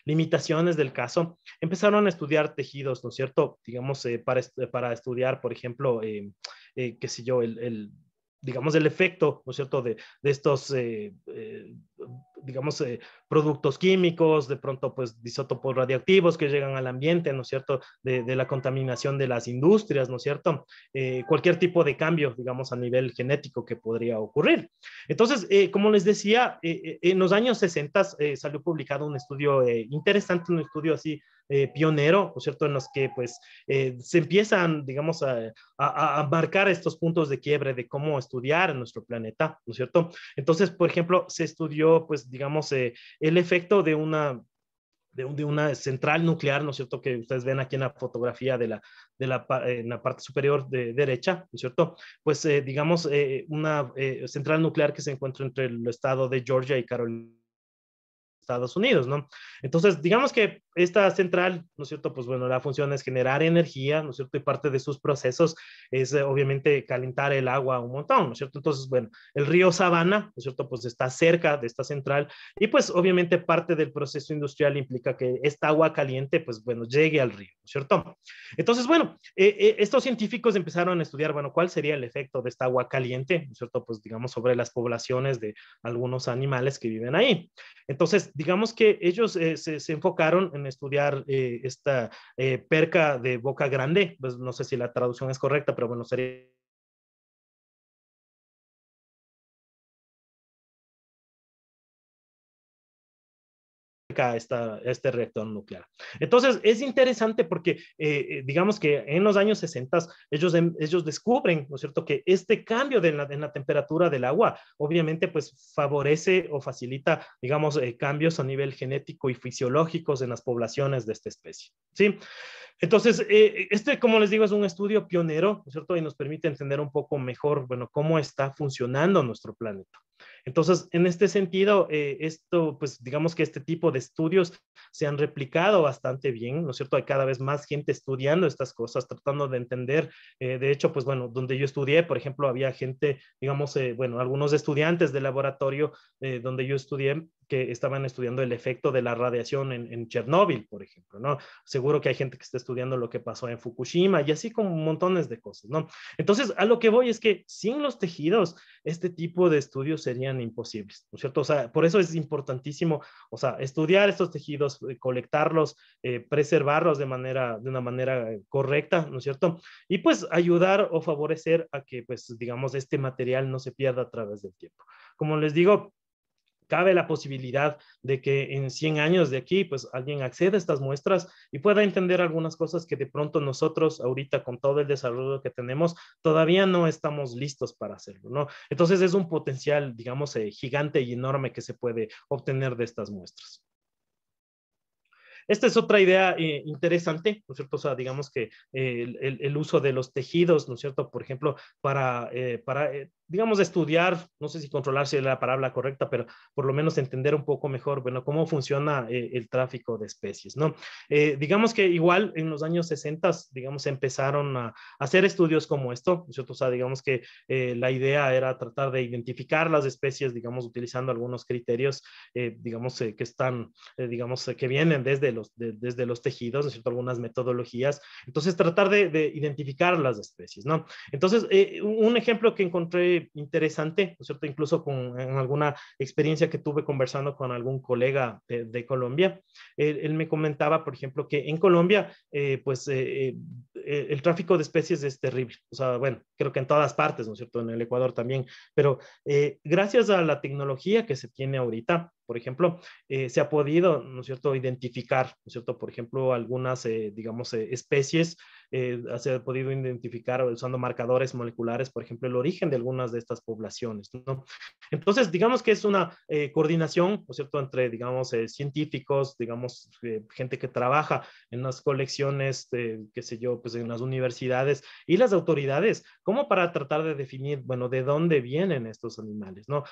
B: limitaciones del caso, empezaron a estudiar tejidos, ¿no es cierto? Digamos, eh, para, para estudiar, por ejemplo, eh, qué sé yo, el, digamos, el efecto, ¿no es cierto?, de, estos eh, digamos, eh, productos químicos, de pronto, pues, isótopos radiactivos que llegan al ambiente, ¿no es cierto?, de, la contaminación de las industrias, ¿no es cierto?, eh, cualquier tipo de cambio, digamos, a nivel genético que podría ocurrir. Entonces, eh, como les decía, en los años 60 salió publicado un estudio interesante, un estudio así pionero, ¿no es cierto?, en los que pues se empiezan, digamos, a, a, a, marcar estos puntos de quiebre de cómo estudiar nuestro planeta, ¿no es cierto? Entonces, por ejemplo, se estudió pues digamos, eh, el efecto de una, de, una central nuclear, ¿no es cierto?, que ustedes ven aquí en la fotografía de la, de la, eh, en la parte superior de derecha, ¿no es cierto? Pues, eh, digamos, una central nuclear que se encuentra entre el estado de Georgia y Carolina Estados Unidos, ¿no? Entonces, digamos que esta central, ¿no es cierto? Pues bueno, la función es generar energía, ¿no es cierto? Y parte de sus procesos es eh, obviamente calentar el agua un montón, ¿no es cierto? Entonces, bueno, el río Sabana, ¿no es cierto? Pues está cerca de esta central y pues obviamente parte del proceso industrial implica que esta agua caliente, pues bueno, llegue al río, ¿no es cierto? Entonces, bueno, eh, eh, estos científicos empezaron a estudiar, bueno, cuál sería el efecto de esta agua caliente, ¿no es cierto? Pues digamos sobre las poblaciones de algunos animales que viven ahí. Entonces, digamos que ellos eh, se, se, enfocaron en estudiar eh, esta eh, perca de boca grande, pues no sé si la traducción es correcta, pero bueno, sería este reactor nuclear. Entonces, es interesante porque, eh, digamos que en los años 60, ellos, ellos descubren, ¿no es cierto?, que este cambio de la, en la temperatura del agua, obviamente, pues favorece o facilita, digamos, eh, cambios a nivel genético y fisiológicos en las poblaciones de esta especie, ¿sí? Entonces, eh, este, como les digo, es un estudio pionero, ¿no es cierto?, y nos permite entender un poco mejor, bueno, cómo está funcionando nuestro planeta. Entonces, en este sentido, eh, esto, pues digamos que este tipo de estudios se han replicado bastante bien, ¿no es cierto? Hay cada vez más gente estudiando estas cosas, tratando de entender. Eh, de hecho, pues bueno, donde yo estudié, por ejemplo, había gente, digamos, eh, bueno, algunos estudiantes de laboratorio donde yo estudié, que estaban estudiando el efecto de la radiación en, Chernóbil, por ejemplo, ¿no? Seguro que hay gente que está estudiando lo que pasó en Fukushima y así como montones de cosas, ¿no? Entonces, a lo que voy es que sin los tejidos, este tipo de estudios serían imposibles, ¿no es cierto? O sea, por eso es importantísimo, o sea, estudiar estos tejidos, eh, colectarlos, eh, preservarlos de manera, de una manera eh, correcta, ¿no es cierto? Y pues ayudar o favorecer a que, pues, digamos, este material no se pierda a través del tiempo. Como les digo, cabe la posibilidad de que en 100 años de aquí, pues alguien acceda a estas muestras y pueda entender algunas cosas que de pronto nosotros ahorita con todo el desarrollo que tenemos, todavía no estamos listos para hacerlo, ¿no? Entonces es un potencial, digamos, eh, gigante y enorme que se puede obtener de estas muestras. Esta es otra idea eh, interesante, ¿no es cierto? O sea, digamos que eh, el, uso de los tejidos, ¿no es cierto? Por ejemplo, para, eh, para digamos, estudiar, no sé si controlar si es la palabra correcta, pero por lo menos entender un poco mejor, bueno, cómo funciona el tráfico de especies, ¿no? digamos que igual en los años 60, digamos, empezaron a hacer estudios como esto, ¿no es cierto? O sea, digamos que la idea era tratar de identificar las especies, digamos, utilizando algunos criterios, digamos, que están, digamos, que vienen desde el los, desde los tejidos, cierto? Algunas metodologías. Entonces, tratar de, identificar las especies, ¿no? Entonces, eh, un ejemplo que encontré interesante, cierto? Incluso con, en alguna experiencia que tuve conversando con algún colega de, Colombia, él, me comentaba, por ejemplo, que en Colombia, eh, pues, eh, eh, el tráfico de especies es terrible. O sea, bueno, creo que en todas partes, ¿no es cierto? En el Ecuador también. Pero eh, gracias a la tecnología que se tiene ahorita, por ejemplo, eh, se ha podido, ¿no es cierto?, identificar, ¿no es cierto?, por ejemplo, algunas, digamos, especies eh, se ha podido identificar usando marcadores moleculares, por ejemplo, el origen de algunas de estas poblaciones. ¿no? Entonces, digamos que es una eh, coordinación, ¿no es cierto?, entre, digamos, eh, científicos, digamos, eh, gente que trabaja en las colecciones, qué sé yo, pues en las universidades y las autoridades, como para tratar de definir, bueno, de dónde vienen estos animales, ¿no?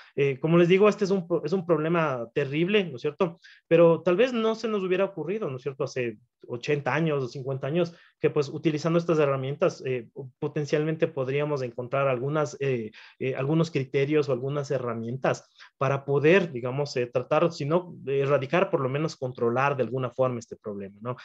B: como les digo, este es un, es un problema terrible, ¿no es cierto? Pero tal vez no se nos hubiera ocurrido, ¿no es cierto?, hace 80 años o 50 años pues utilizando estas herramientas eh, potencialmente podríamos encontrar algunas, eh, eh, algunos criterios o algunas herramientas para poder, digamos, tratar, si no erradicar, por lo menos controlar de alguna forma este problema, ¿no?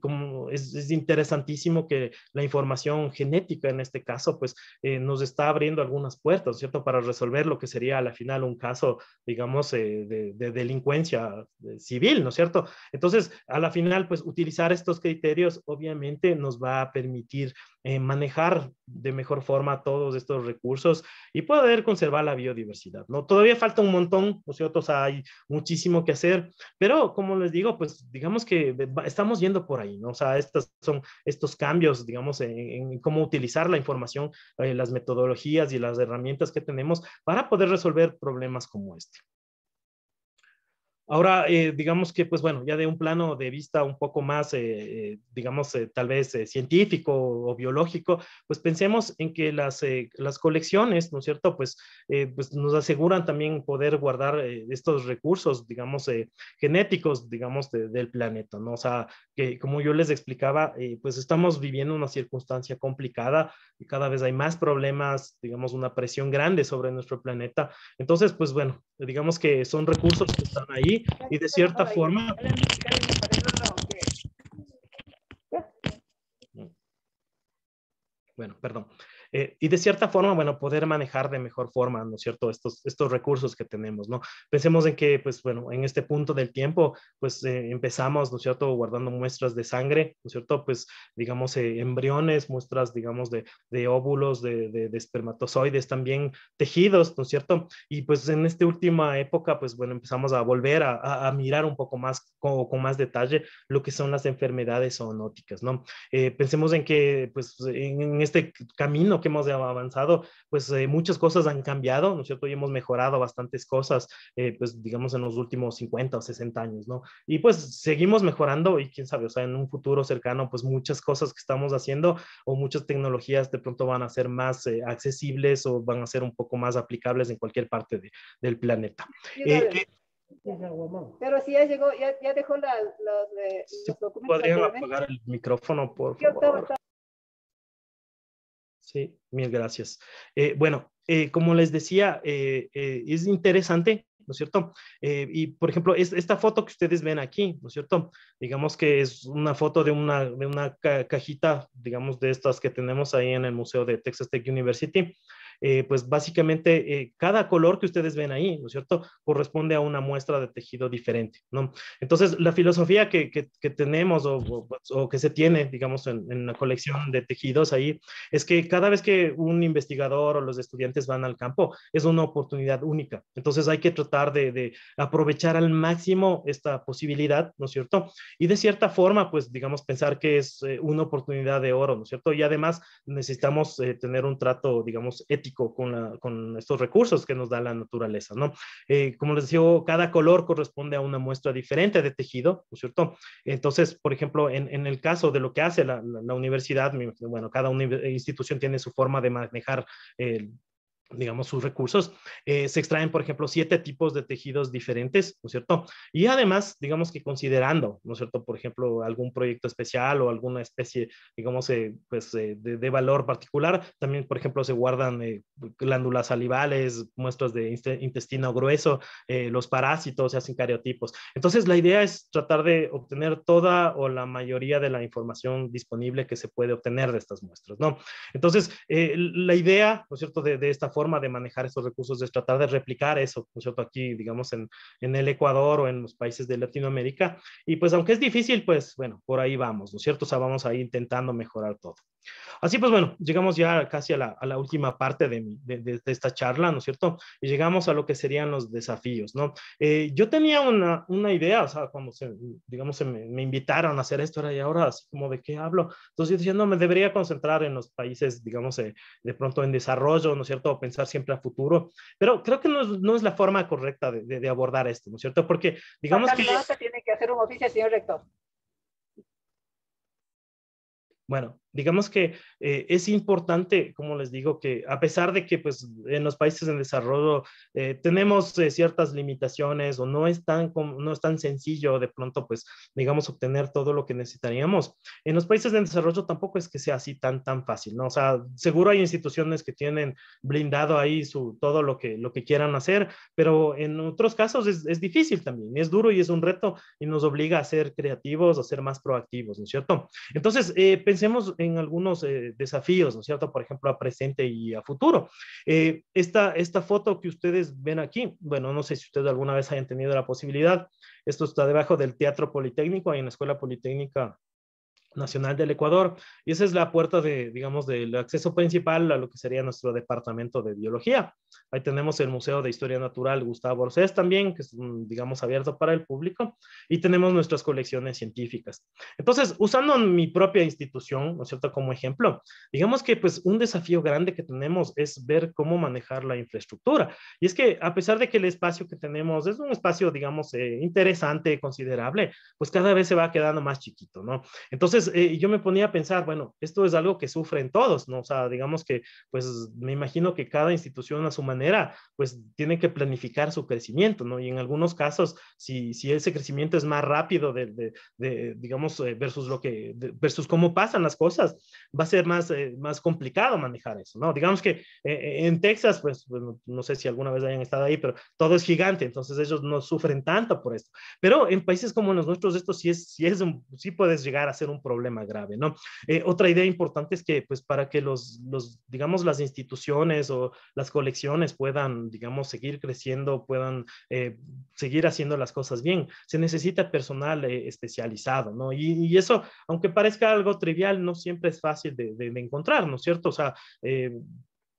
B: como es, interesantísimo que la información genética en este caso, pues nos está abriendo algunas puertas, ¿cierto? Para resolver lo que sería a la final un caso, digamos, de, delincuencia civil, ¿no es cierto? Entonces, a la final, pues utilizar estos criterios, obviamente, nos va a permitir eh, manejar de mejor forma todos estos recursos y poder conservar la biodiversidad. ¿no? Todavía falta un montón, o sea, hay muchísimo que hacer, pero como les digo, pues digamos que estamos yendo por ahí, ¿no? O sea, estos son estos cambios, digamos, en, cómo utilizar la información, eh, las metodologías y las herramientas que tenemos para poder resolver problemas como este. Ahora, eh, digamos que, pues bueno, ya de un plano de vista un poco más, eh, eh, digamos, tal vez científico o, biológico, pues pensemos en que las, las colecciones, ¿no es cierto? Pues, pues nos aseguran también poder guardar estos recursos, digamos, genéticos, digamos, del planeta, ¿no? O sea, que como yo les explicaba, pues estamos viviendo una circunstancia complicada, y cada vez hay más problemas, digamos, una presión grande sobre nuestro planeta. Entonces, pues bueno, digamos que son recursos que están ahí y de cierta forma... Bueno, perdón. Eh, y de cierta forma, bueno, poder manejar de mejor forma, ¿no es cierto?, estos, estos recursos que tenemos, ¿no? Pensemos en que, pues bueno, en este punto del tiempo, pues eh, empezamos, ¿no es cierto?, guardando muestras de sangre, ¿no es cierto?, pues digamos eh, embriones, muestras, digamos, de, de óvulos, de, de, espermatozoides, también tejidos, ¿no es cierto? Y pues en esta última época, pues bueno, empezamos a volver a, mirar un poco más, con, con más detalle, lo que son las enfermedades zoonóticas, ¿no? pensemos en que, pues, en, en este camino que hemos avanzado, pues eh, muchas cosas han cambiado, ¿no es cierto? Y hemos mejorado bastantes cosas, eh, pues digamos en los últimos 50 o 60 años, ¿no? Y pues seguimos mejorando y quién sabe, o sea, en un futuro cercano, pues muchas cosas que estamos haciendo o muchas tecnologías de pronto van a ser más eh, accesibles o van a ser un poco más aplicables en cualquier parte del planeta.
A: Pero si ya llegó, ya, dejó la, los, documentos. ¿Podrían apagar
B: el micrófono, por favor? Sí, mil gracias. Eh, bueno, eh, como les decía, eh, es interesante, ¿no es cierto? y, por ejemplo, esta foto que ustedes ven aquí, ¿no es cierto? Digamos que es una foto de una, cajita, digamos, de estas que tenemos ahí en el Museo de Texas Tech University. Eh, pues básicamente eh, cada color que ustedes ven ahí, ¿no es cierto?, corresponde a una muestra de tejido diferente, ¿no? Entonces, la filosofía que, tenemos pues, o, que se tiene, digamos, en, la colección de tejidos ahí, es que cada vez que un investigador o los estudiantes van al campo, es una oportunidad única. Entonces, hay que tratar de, aprovechar al máximo esta posibilidad, ¿no es cierto? Y de cierta forma, pues, digamos, pensar que es eh, una oportunidad de oro, ¿no es cierto? Y además necesitamos tener un trato, digamos, ético con, estos recursos que nos da la naturaleza, ¿no? Eh, como les decía, cada color corresponde a una muestra diferente de tejido, ¿no es cierto? Entonces, por ejemplo, en, el caso de lo que hace la, universidad, bueno, cada institución tiene su forma de manejar el eh, digamos, sus recursos. Eh, se extraen, por ejemplo, siete tipos de tejidos diferentes, ¿no es cierto? Y además, digamos que considerando, ¿no es cierto? Por ejemplo, algún proyecto especial o alguna especie, digamos, eh, pues, eh, de, valor particular, también, por ejemplo, se guardan glándulas salivales, muestras de intestino grueso, los parásitos, se hacen cariotipos. Entonces, la idea es tratar de obtener toda o la mayoría de la información disponible que se puede obtener de estas muestras, ¿no? Entonces, la idea, ¿no es cierto?, de, de esta forma de manejar esos recursos es tratar de replicar eso, ¿no es cierto? Aquí, digamos, en, en, el Ecuador o en los países de Latinoamérica. Y pues aunque es difícil, pues bueno, por ahí vamos, ¿no es cierto? O sea, vamos ahí intentando mejorar todo. Así pues, bueno, llegamos ya casi a la, última parte de, esta charla, ¿no es cierto? Y llegamos a lo que serían los desafíos, ¿no? Eh, yo tenía una, idea, o sea, cuando digamos, me, invitaron a hacer esto, era y ahora, así como de qué hablo. Entonces yo decía, no, me debería concentrar en los países, digamos, eh, de pronto en desarrollo, ¿no es cierto? O pensar siempre a futuro. Pero creo que no es, la forma correcta de, abordar esto, ¿no es cierto? Porque, digamos que. se
A: tiene que hacer un oficio, señor rector.
B: Bueno, digamos que eh, es importante, como les digo, que a pesar de que pues, en los países en desarrollo eh, tenemos eh, ciertas limitaciones o no es, tan, no es tan sencillo de pronto, pues, digamos, obtener todo lo que necesitaríamos, en los países en desarrollo tampoco es que sea así tan, tan fácil, ¿no? O sea, seguro hay instituciones que tienen blindado ahí su, todo lo que, lo que quieran hacer, pero en otros casos es, es difícil también, es duro y es un reto y nos obliga a ser creativos, a ser más proactivos, ¿no es cierto? Entonces, pensemos algunos eh, desafíos, ¿no es cierto? Por ejemplo, a presente y a futuro. Eh, esta, esta foto que ustedes ven aquí, bueno, no sé si ustedes alguna vez hayan tenido la posibilidad, esto está debajo del Teatro Politécnico, ahí en la Escuela Politécnica Nacional del Ecuador. Y esa es la puerta de, digamos, del acceso principal a lo que sería nuestro departamento de biología. Ahí tenemos el Museo de Historia Natural Gustavo Orsés también, que es, digamos, abierto para el público. Y tenemos nuestras colecciones científicas. Entonces, usando mi propia institución, ¿no es cierto?, como ejemplo, digamos que pues un desafío grande que tenemos es ver cómo manejar la infraestructura. Y es que a pesar de que el espacio que tenemos es un espacio, digamos, eh, interesante, considerable, pues cada vez se va quedando más chiquito, ¿no? Entonces, eh, yo me ponía a pensar, bueno, esto es algo que sufren todos, ¿no? O sea, digamos que, pues, me imagino que cada institución a su manera, pues, tiene que planificar su crecimiento, ¿no? Y en algunos casos, si, si ese crecimiento es más rápido de, de, digamos, eh, versus lo que, versus cómo pasan las cosas, va a ser más, eh, más complicado manejar eso, ¿no? Digamos que en Texas, pues, no sé si alguna vez hayan estado ahí, pero todo es gigante, entonces ellos no sufren tanto por esto. Pero en países como los nuestros, esto sí es, sí es, sí puedes llegar a ser un problema problema grave, ¿no? Eh, otra idea importante es que, pues, para que los, digamos, las instituciones o las colecciones puedan, digamos, seguir creciendo, puedan eh, seguir haciendo las cosas bien, se necesita personal eh, especializado, ¿no? Y, eso, aunque parezca algo trivial, no siempre es fácil de, de encontrar, ¿no es cierto? O sea,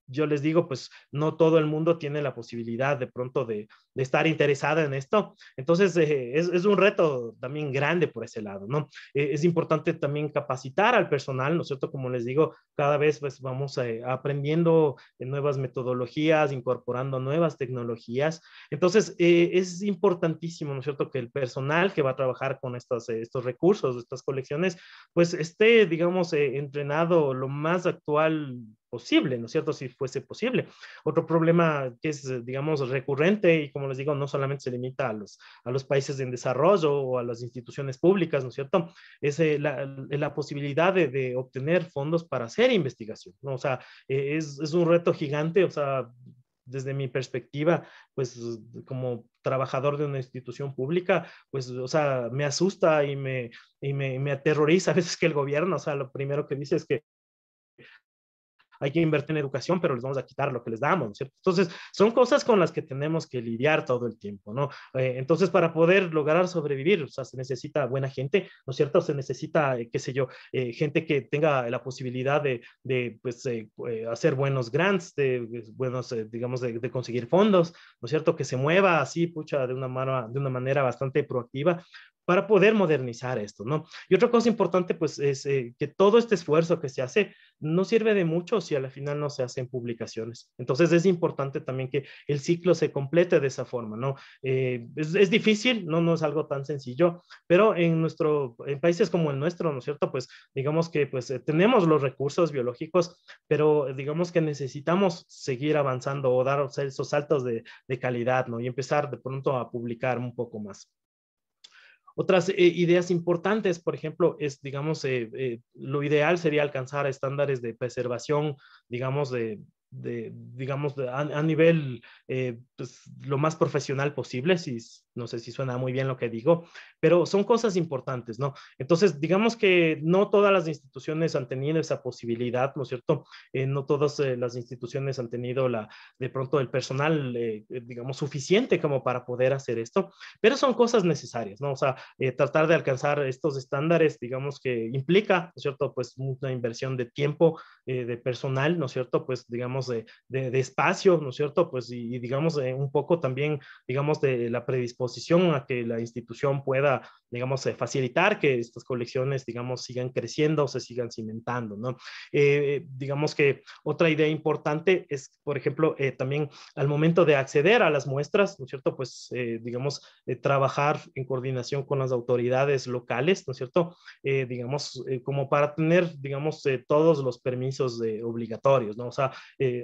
B: yo les digo, pues no todo el mundo tiene la posibilidad de pronto de, de estar interesada en esto. Entonces, eh, es, es, un reto también grande por ese lado, ¿no? Eh, es importante también capacitar al personal, ¿no es cierto? Como les digo, cada vez pues vamos eh, aprendiendo nuevas metodologías, incorporando nuevas tecnologías. Entonces, es importantísimo, ¿no es cierto?, que el personal que va a trabajar con estos, estos recursos, estas colecciones, pues esté, digamos, entrenado lo más actual posible, ¿no es cierto? Si fuese posible. Otro problema que es, digamos, recurrente y como les digo, no solamente se limita a los, a los países en desarrollo o a las instituciones públicas, ¿no es cierto? Es eh, eh, la, posibilidad de, obtener fondos para hacer investigación, ¿no? O sea, eh, es, es un reto gigante, o sea, desde mi perspectiva, pues como trabajador de una institución pública, pues, o sea, me asusta y me, y me, me, aterroriza a veces que el gobierno, o sea, lo primero que dice es que hay que invertir en educación, pero les vamos a quitar lo que les damos, ¿no cierto? Entonces, son cosas con las que tenemos que lidiar todo el tiempo, ¿no? Eh, entonces, para poder lograr sobrevivir, o sea, se necesita buena gente, ¿no es cierto? Se necesita, eh, qué sé yo, eh, gente que tenga la posibilidad de, de pues, hacer buenos grants, de, pues, buenos, digamos, de, conseguir fondos, ¿no es cierto? Que se mueva así, pucha, de una, mano, de una manera bastante proactiva, para poder modernizar esto, ¿no? Y otra cosa importante, pues, es eh, que todo este esfuerzo que se hace no sirve de mucho si al final no se hacen publicaciones. Entonces, es importante también que el ciclo se complete de esa forma, ¿no? Eh, es, difícil, ¿no? No es algo tan sencillo, pero en nuestro, en países como el nuestro, ¿no es cierto? Pues, digamos que, pues, eh, tenemos los recursos biológicos, pero digamos que necesitamos seguir avanzando o dar esos saltos de, de calidad, ¿no? Y empezar de pronto a publicar un poco más. Otras eh, ideas importantes, por ejemplo, es, digamos, eh, eh, lo ideal sería alcanzar estándares de preservación, digamos, de digamos, a, nivel eh, pues, lo más profesional posible, si, no sé si suena muy bien lo que digo, pero son cosas importantes, ¿no? Entonces, digamos que no todas las instituciones han tenido esa posibilidad, ¿no es cierto? Eh, no todas eh, las instituciones han tenido la, de pronto el personal, digamos, suficiente como para poder hacer esto, pero son cosas necesarias, ¿no? O sea, tratar de alcanzar estos estándares, digamos, que implica, ¿no es cierto? Pues una inversión de tiempo, de personal, ¿no es cierto? Pues, digamos, de, espacio, ¿no es cierto? Pues y, digamos, eh, un poco también, digamos, de la predisposición a que la institución pueda, digamos, eh, facilitar que estas colecciones, digamos, sigan creciendo o se sigan cimentando, ¿no? Eh, digamos que otra idea importante es, por ejemplo, también al momento de acceder a las muestras, ¿no es cierto? Pues, digamos, trabajar en coordinación con las autoridades locales, ¿no es cierto? digamos, como para tener, digamos, todos los permisos obligatorios, ¿no? O sea,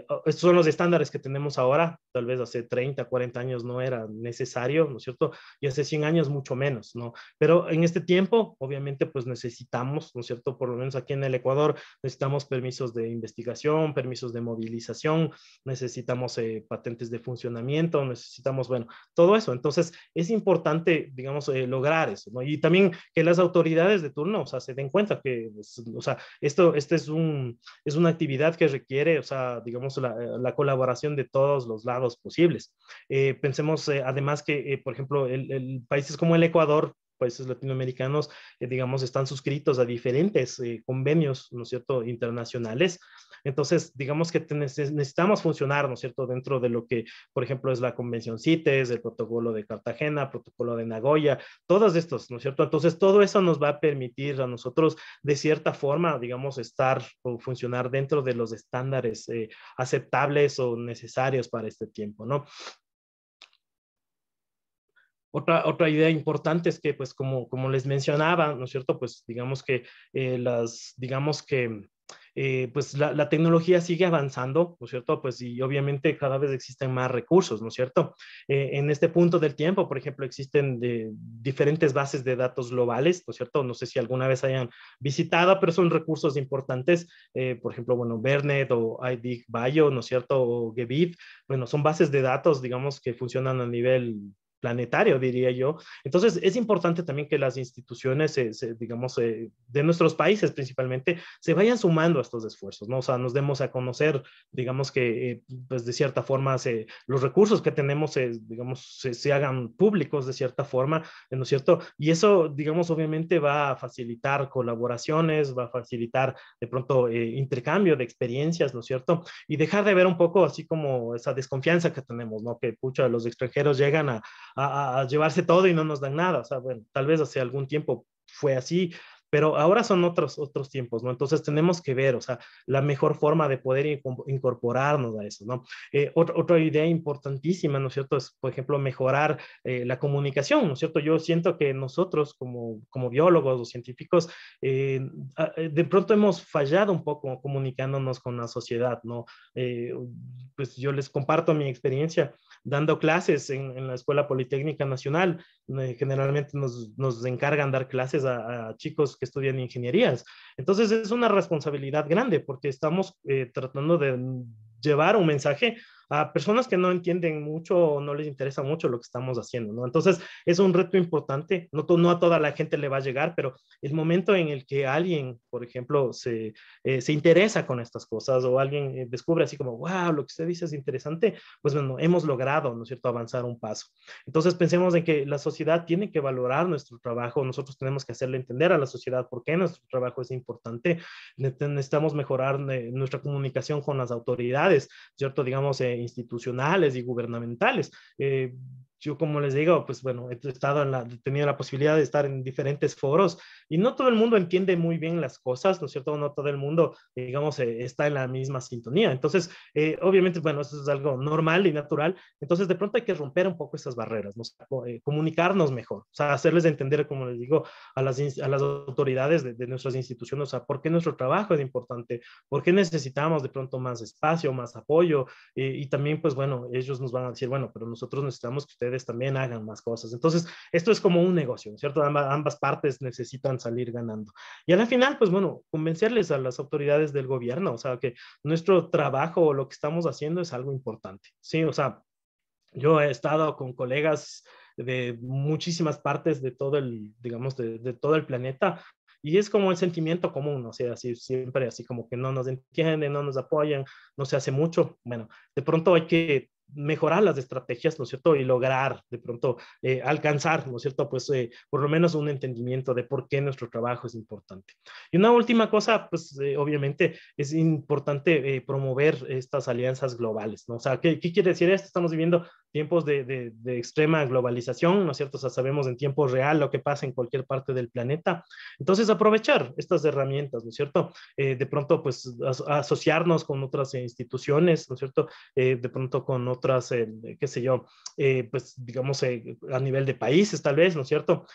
B: Oh, estos son los estándares que tenemos ahora tal vez hace 30, 40 años no era necesario, ¿no es cierto? Y hace 100 años mucho menos, ¿no? Pero en este tiempo, obviamente, pues necesitamos, ¿no es cierto? Por lo menos aquí en el Ecuador, necesitamos permisos de investigación, permisos de movilización, necesitamos eh, patentes de funcionamiento, necesitamos, bueno, todo eso. Entonces, es importante, digamos, eh, lograr eso, ¿no? Y también que las autoridades de turno, o sea, se den cuenta que, pues, o sea, esto, este es, un, es una actividad que requiere, o sea, digamos, la colaboración de todos los lados posibles. Eh, pensemos eh, además que, eh, por ejemplo, el, el, países como el Ecuador países latinoamericanos, eh, digamos, están suscritos a diferentes eh, convenios, ¿no es cierto?, internacionales. Entonces, digamos que necesitamos funcionar, ¿no es cierto?, dentro de lo que, por ejemplo, es la Convención CITES, el protocolo de Cartagena, protocolo de Nagoya, todos estos, ¿no es cierto? Entonces, todo eso nos va a permitir a nosotros, de cierta forma, digamos, estar o funcionar dentro de los estándares eh, aceptables o necesarios para este tiempo, ¿no? Otra, otra idea importante es que, pues, como, como les mencionaba, ¿no es cierto? Pues, digamos que eh, las, digamos que eh, pues la, tecnología sigue avanzando, ¿no es cierto? Pues y obviamente cada vez existen más recursos, ¿no es cierto? Eh, en este punto del tiempo, por ejemplo, existen de, diferentes bases de datos globales, ¿no es cierto? No sé si alguna vez hayan visitado, pero son recursos importantes, por ejemplo, bueno, Bernet o IDIC Bio, ¿no es cierto? O Gebit, bueno, son bases de datos, digamos, que funcionan a nivel planetario, diría yo. Entonces, es importante también que las instituciones, digamos, eh, de nuestros países principalmente, se vayan sumando a estos esfuerzos, ¿no? O sea, nos demos a conocer, digamos que, eh, pues de cierta forma, se, los recursos que tenemos, eh, digamos, se, hagan públicos de cierta forma, ¿no es cierto? Y eso, digamos, obviamente va a facilitar colaboraciones, va a facilitar de pronto intercambio de experiencias, ¿no es cierto? Y dejar de ver un poco así como esa desconfianza que tenemos, ¿no? Que, de los extranjeros llegan a a, llevarse todo y no nos dan nada. O sea, bueno, tal vez hace algún tiempo fue así, pero ahora son otros, otros tiempos, ¿no? Entonces tenemos que ver, o sea, la mejor forma de poder incorporarnos a eso, ¿no? Eh, otra idea importantísima, ¿no es cierto? Es, por ejemplo, mejorar eh, la comunicación, ¿no es cierto? Yo siento que nosotros como, como biólogos o científicos, eh, ah, de pronto hemos fallado un poco comunicándonos con la sociedad, ¿no? pues yo les comparto mi experiencia dando clases en, la Escuela Politécnica Nacional. generalmente nos, nos encargan dar clases a, a chicos que estudian ingenierías. Entonces es una responsabilidad grande porque estamos eh, tratando de llevar un mensaje a personas que no entienden mucho o no les interesa mucho lo que estamos haciendo, ¿no? Entonces, es un reto importante, no, no a toda la gente le va a llegar, pero el momento en el que alguien, por ejemplo, se, eh, se interesa con estas cosas o alguien eh, descubre así como, wow, lo que usted dice es interesante, pues bueno, hemos logrado, ¿no es cierto?, avanzar un paso. Entonces, pensemos en que la sociedad tiene que valorar nuestro trabajo, nosotros tenemos que hacerle entender a la sociedad por qué nuestro trabajo es importante, necesitamos mejorar eh, nuestra comunicación con las autoridades, ¿cierto? Digamos, eh, institucionales y gubernamentales. Eh, yo como les digo, pues bueno, he, estado la, he tenido la posibilidad de estar en diferentes foros y no todo el mundo entiende muy bien las cosas, ¿no es cierto? No todo el mundo, digamos, eh, está en la misma sintonía. Entonces, eh, obviamente, bueno, eso es algo normal y natural. Entonces, de pronto hay que romper un poco esas barreras, eh, comunicarnos mejor, o sea, hacerles entender, como les digo, a las, a las autoridades de, de, nuestras instituciones, o sea, por qué nuestro trabajo es importante, por qué necesitamos de pronto más espacio, más apoyo y también, pues bueno, ellos nos van a decir, bueno, pero nosotros necesitamos que ustedes también hagan más cosas. Entonces, esto es como un negocio, ¿cierto? ambas partes necesitan salir ganando. Y al final, pues bueno, convencerles a las autoridades del gobierno, o sea, que nuestro trabajo, o lo que estamos haciendo es algo importante, ¿sí? O sea, yo he estado con colegas de muchísimas partes de todo el, digamos, de, todo el planeta, y es como el sentimiento común, o sea, siempre así como que no nos entienden, no nos apoyan, no se hace mucho. Bueno, de pronto hay que mejorar las estrategias, ¿no es cierto? Y lograr de pronto eh, alcanzar, ¿no es cierto? Pues eh, por lo menos un entendimiento de por qué nuestro trabajo es importante. Y una última cosa, pues eh, obviamente es importante promover estas alianzas globales, ¿no? O sea, ¿qué, qué quiere decir esto? Estamos viviendo tiempos de, de, extrema globalización, ¿no es cierto? O sea, sabemos en tiempo real lo que pasa en cualquier parte del planeta. Entonces, aprovechar estas herramientas, ¿no es cierto? de pronto, pues asociarnos con otras instituciones, ¿no es cierto? de pronto con otras otras, eh, qué sé yo, eh, pues digamos eh, a nivel de países tal vez, ¿no es cierto?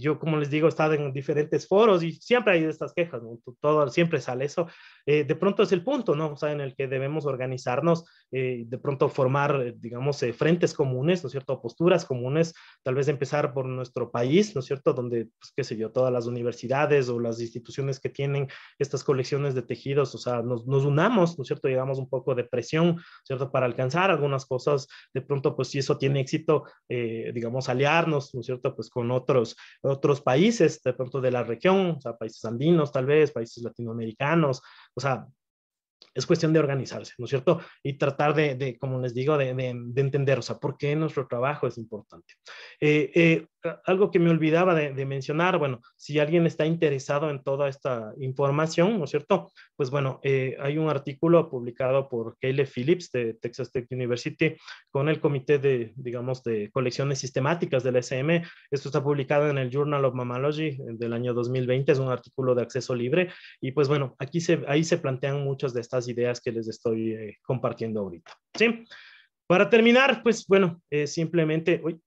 B: yo, como les digo, he estado en diferentes foros y siempre hay estas quejas, Todo, siempre sale eso. de pronto es el punto, ¿no? O sea, en el que debemos organizarnos, de pronto formar, digamos, frentes comunes, ¿no es cierto? Posturas comunes, tal vez empezar por nuestro país, ¿no es cierto? Donde, pues, qué sé yo, todas las universidades o las instituciones que tienen estas colecciones de tejidos, o sea, nos, unamos, ¿no es cierto? Llegamos un poco de presión, ¿cierto? Para alcanzar algunas cosas, de pronto, pues si eso tiene éxito, eh, digamos, aliarnos, ¿no es cierto?, pues con otros, otros países, de pronto de la región, o sea, países andinos tal vez, países latinoamericanos, o sea, es cuestión de organizarse, ¿no es cierto? Y tratar de, de como les digo, de, de, entender, o sea, por qué nuestro trabajo es importante. Eh, eh, algo que me olvidaba de, mencionar, bueno, si alguien está interesado en toda esta información, ¿no es cierto? Pues bueno, eh, hay un artículo publicado por Kayle Phillips de Texas Tech University con el Comité de, digamos, de Colecciones Sistemáticas del SM. Esto está publicado en el Journal of Mammalogy del año 2020, es un artículo de acceso libre y pues bueno, aquí se, ahí se plantean muchas de estas ideas que les estoy eh, compartiendo ahorita, ¿sí? Para terminar, pues bueno, eh, simplemente, hoy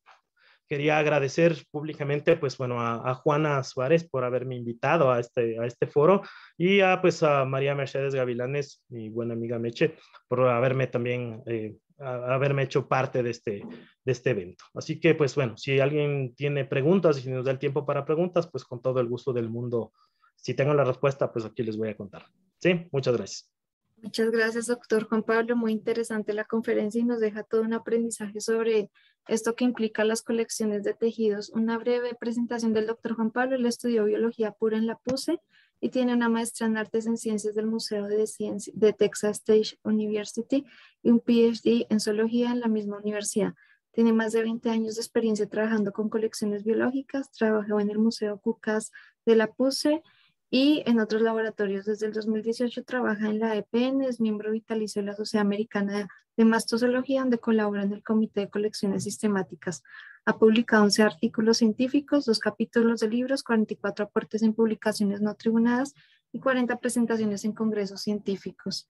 B: quería agradecer públicamente, pues bueno, a, Juana Suárez por haberme invitado a este, a este foro y a, pues, a María Mercedes Gavilanes, mi buena amiga Meche, por haberme también, eh, haberme hecho parte de este, de este evento. Así que, pues bueno, si alguien tiene preguntas y si nos da el tiempo para preguntas, pues con todo el gusto del mundo, si tengo la respuesta, pues aquí les voy a contar. Sí, muchas gracias.
A: Muchas gracias, doctor Juan Pablo. Muy interesante la conferencia y nos deja todo un aprendizaje sobre esto que implica las colecciones de tejidos. Una breve presentación del doctor Juan Pablo. Él estudió biología pura en la PUSE y tiene una maestría en artes en ciencias del Museo de Ciencias de Texas State University y un PhD en zoología en la misma universidad. Tiene más de 20 años de experiencia trabajando con colecciones biológicas. Trabajó en el Museo Cucas de la PUSE y en otros laboratorios desde el 2018 trabaja en la EPN, es miembro vitalicio de la Sociedad Americana de Mastozoología, donde colabora en el Comité de Colecciones Sistemáticas. Ha publicado 11 artículos científicos, dos capítulos de libros, 44 aportes en publicaciones no tribunadas y 40 presentaciones en congresos científicos.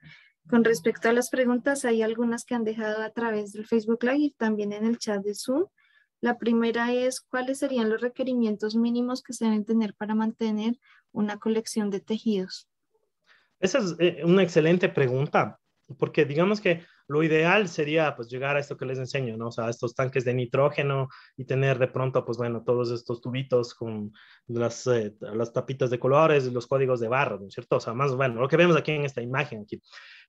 A: Con respecto a las preguntas, hay algunas que han dejado a través del Facebook Live también en el chat de Zoom. La primera es cuáles serían los requerimientos mínimos que se deben tener para mantener una colección de
B: tejidos. Esa es eh, una excelente pregunta, porque digamos que lo ideal sería pues llegar a esto que les enseño, ¿no? O sea, estos tanques de nitrógeno y tener de pronto pues bueno, todos estos tubitos con las, eh, tapitas de colores, los códigos de barro, ¿no cierto? O sea, más bueno, lo que vemos aquí en esta imagen aquí.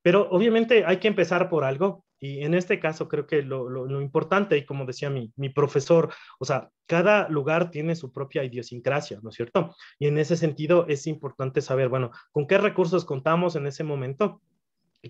B: Pero obviamente hay que empezar por algo y en este caso creo que lo, importante, y como decía mi, mi, profesor, o sea, cada lugar tiene su propia idiosincrasia, ¿no es cierto? Y en ese sentido es importante saber, bueno, con qué recursos contamos en ese momento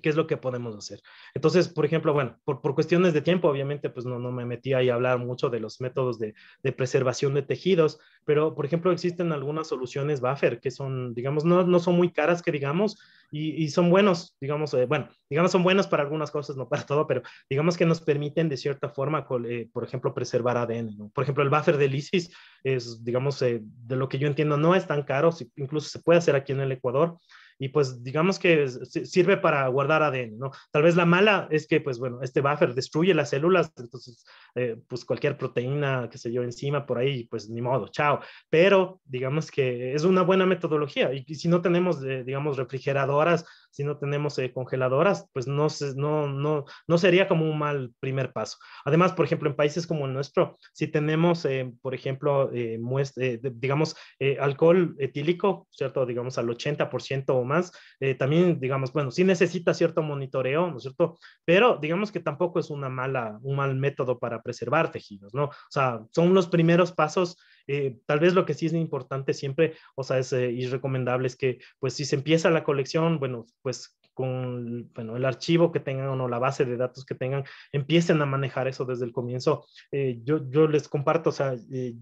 B: qué es lo que podemos hacer. Entonces, por ejemplo, bueno, por, cuestiones de tiempo, obviamente, pues no, no me metí ahí a hablar mucho de los métodos de, preservación de tejidos, pero, por ejemplo, existen algunas soluciones buffer que son, digamos, no, no son muy caras, que digamos, y, son buenos, digamos, eh, bueno, digamos, son buenos para algunas cosas, no para todo, pero digamos que nos permiten de cierta forma, eh, por ejemplo, preservar ADN. Por ejemplo, el buffer de lisis es, digamos, eh, de lo que yo entiendo, no es tan caro, incluso se puede hacer aquí en el Ecuador y pues digamos que sirve para guardar ADN, ¿no? Tal vez la mala es que, pues bueno, este buffer destruye las células, entonces, eh, pues cualquier proteína, que se yo, encima por ahí, pues ni modo, chao. Pero digamos que es una buena metodología y, si no tenemos, eh, digamos, refrigeradoras, si no tenemos eh, congeladoras, pues no, no, no, no sería como un mal primer paso. Además, por ejemplo, en países como el nuestro, si tenemos, por ejemplo, digamos, alcohol etílico, ¿cierto? Digamos al 80% o más, eh, también, digamos, bueno, sí necesita cierto monitoreo, ¿no es cierto? Pero digamos que tampoco es una mala, un mal método para preservar tejidos, ¿no? O sea, son los primeros pasos. Eh, tal vez lo que sí es importante siempre, o sea, es eh, recomendable es que, pues, si se empieza la colección, bueno, pues con bueno, el archivo que tengan o no, la base de datos que tengan, empiecen a manejar eso desde el comienzo. yo, yo, les comparto, o sea, en,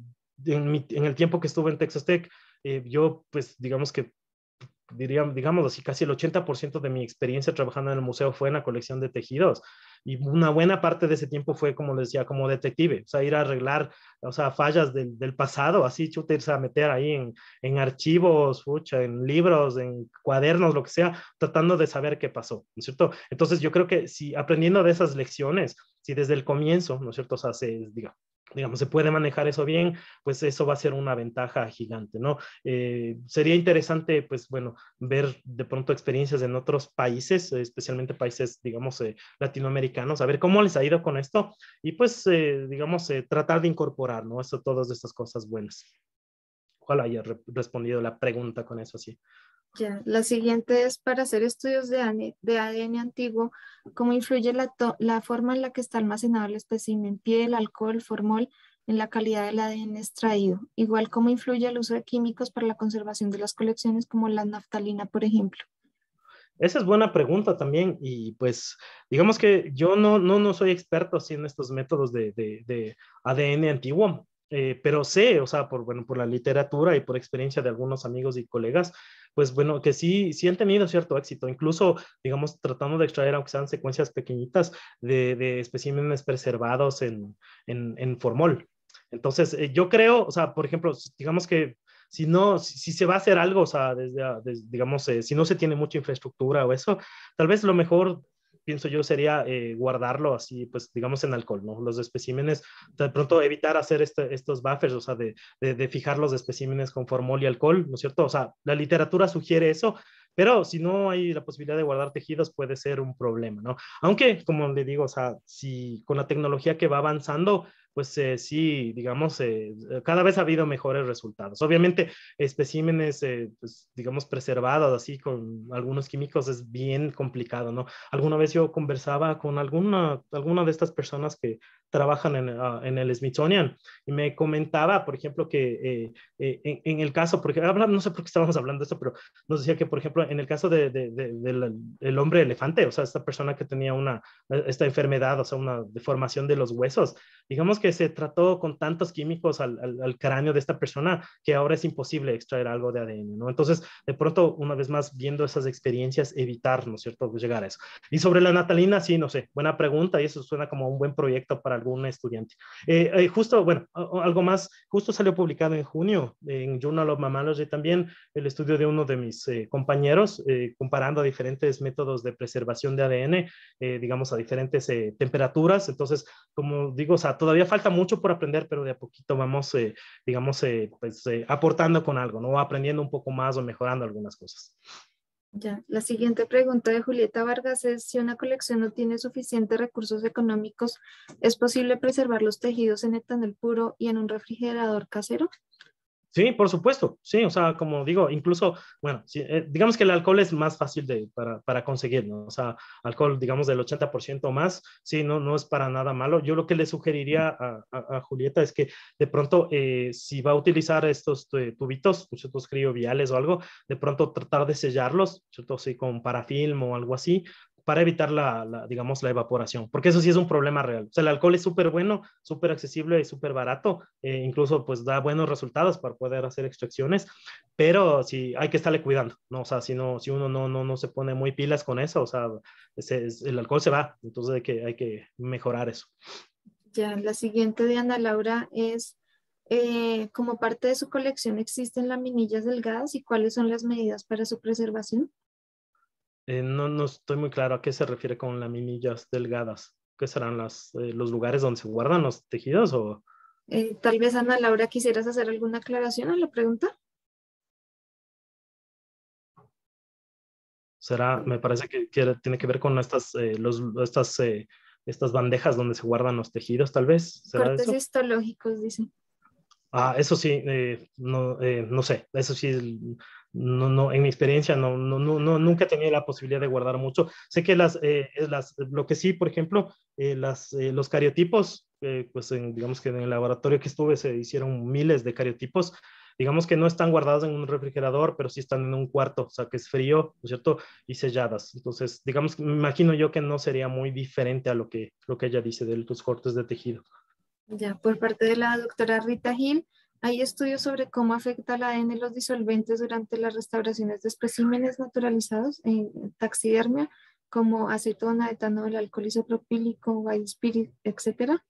B: el tiempo que estuve en Texas Tech, yo pues digamos que diríamos, digamos así, casi el 80% de mi experiencia trabajando en el museo fue en la colección de tejidos. Y una buena parte de ese tiempo fue, como les decía, como detective, o sea, ir a arreglar, o sea, fallas del, pasado, así, chute, irse a meter ahí en, en archivos, fucha, en libros, en cuadernos, lo que sea, tratando de saber qué pasó, ¿no es cierto? Entonces, yo creo que si aprendiendo de esas lecciones, si desde el comienzo, ¿no es cierto? O sea, se, diga, digamos, se puede manejar eso bien, pues eso va a ser una ventaja gigante, ¿no? Eh, sería interesante, pues bueno, ver de pronto experiencias en otros países, especialmente países, digamos, eh, latinoamericanos, a ver cómo les ha ido con esto y pues, eh, digamos, tratar de incorporar, ¿no? Eso, todas estas cosas buenas. Ojalá haya respondido la pregunta con eso, así
A: la siguiente es para hacer estudios de ADN, de ADN antiguo, cómo influye la, forma en la que está almacenado el espécimen, piel, alcohol, formol, en la calidad del ADN extraído, igual ¿cómo influye el uso de químicos para la conservación de las colecciones como la naftalina, por ejemplo.
B: Esa es buena pregunta también y pues digamos que yo no, no, soy experto así en estos métodos de, de, de ADN antiguo, eh, pero sé, o sea, por, bueno, por la literatura y por experiencia de algunos amigos y colegas, pues bueno, que sí, sí han tenido cierto éxito, incluso, digamos, tratando de extraer, aunque sean secuencias pequeñitas, de, de especímenes preservados en, en, formol. Entonces, eh, yo creo, o sea, por ejemplo, digamos que si no, si, se va a hacer algo, o sea, desde, digamos, eh, si no se tiene mucha infraestructura o eso, tal vez lo mejor pienso yo, sería eh, guardarlo así, pues digamos en alcohol, ¿no? Los especímenes, de pronto evitar hacer este, estos buffers, o sea, de, de, de fijar los especímenes con formol y alcohol, ¿no es cierto? O sea, la literatura sugiere eso, pero si no hay la posibilidad de guardar tejidos, puede ser un problema, ¿no? Aunque, como le digo, o sea, si con la tecnología que va avanzando, pues eh, sí, digamos, eh, eh, cada vez ha habido mejores resultados. Obviamente, especímenes, pues, digamos, preservados así con algunos químicos es bien complicado, ¿no? Alguna vez yo conversaba con alguna, alguna de estas personas que trabajan en, ah, el Smithsonian y me comentaba, por ejemplo, que en, el caso, porque ah, no sé por qué estábamos hablando de esto, pero nos decía que, por ejemplo, en el caso del de, hombre elefante, o sea, esta persona que tenía una, esta enfermedad, o sea, una deformación de los huesos, digamos que se trató con tantos químicos al, al, cráneo de esta persona que ahora es imposible extraer algo de ADN, ¿no? Entonces, de pronto, una vez más, viendo esas experiencias, evitar, ¿no es cierto?, pues llegar a eso. Y sobre la natalina, sí, no sé, buena pregunta y eso suena como un buen proyecto para algún estudiante. Eh, eh, justo, bueno, algo más, justo salió publicado en junio en Journal of Mammalogy también el estudio de uno de mis eh, compañeros comparando diferentes métodos de preservación de ADN, digamos, a diferentes temperaturas. Entonces, como digo, o sea, todavía falta mucho por aprender, pero de a poquito vamos, eh, digamos, eh, pues, eh, aportando con algo, ¿no? Aprendiendo un poco más o mejorando algunas cosas.
A: Ya, la siguiente pregunta de Julieta Vargas es, si una colección no tiene suficientes recursos económicos, ¿es posible preservar los tejidos en etanol puro y en un refrigerador casero?
B: Sí, por supuesto, sí, o sea, como digo, incluso, bueno, eh, digamos que el alcohol es más fácil de, para, para, conseguir, ¿no? O sea, alcohol, digamos, del 80% más, sí, no, no es para nada malo. Yo lo que le sugeriría a, a, Julieta es que de pronto, eh, si va a utilizar estos eh, tubitos, pues, estos crioviales o algo, de pronto tratar de sellarlos, ¿cierto? Sí, con parafilm o algo así, para evitar la, digamos, la evaporación, porque eso sí es un problema real. O sea, el alcohol es súper bueno, súper accesible y súper barato, eh, incluso pues da buenos resultados para poder hacer extracciones, pero sí hay que estarle cuidando, ¿no? O sea, si, no, si uno no, no, no se pone muy pilas con eso, o sea, el alcohol se va, entonces hay que, hay que mejorar eso.
A: Ya, la siguiente de Ana Laura es, eh, como parte de su colección, ¿existen laminillas delgadas y cuáles son las medidas para su preservación?
B: Eh, no, estoy muy claro a qué se refiere con laminillas delgadas. ¿Qué serán eh, los lugares donde se guardan los tejidos? O...
A: Eh, tal vez, Ana Laura, quisieras hacer alguna aclaración a la pregunta.
B: Será, me parece que tiene que ver con estas, estas, estas bandejas donde se guardan los tejidos, tal vez. Cortes
A: histológicos, dicen.
B: Ah, eso sí, eh, eh, no, sé, eso sí, no, en mi experiencia no, no, no, nunca tenía la posibilidad de guardar mucho. Sé que las, eh, lo que sí, por ejemplo, las, los cariotipos, pues digamos que en el laboratorio que estuve se hicieron miles de cariotipos, digamos que no están guardados en un refrigerador, pero sí están en un cuarto, o sea, que es frío, ¿no es cierto? Y selladas. Entonces, digamos, me imagino yo que no sería muy diferente a lo que, lo que ella dice de los cortes de tejido.
A: Ya, por parte de la doctora Rita Gil, hay estudios sobre cómo afecta la ADN los disolventes durante las restauraciones de especímenes naturalizados en taxidermia, como acetona, etanol, alcohol isopropílico, spirit, etcétera?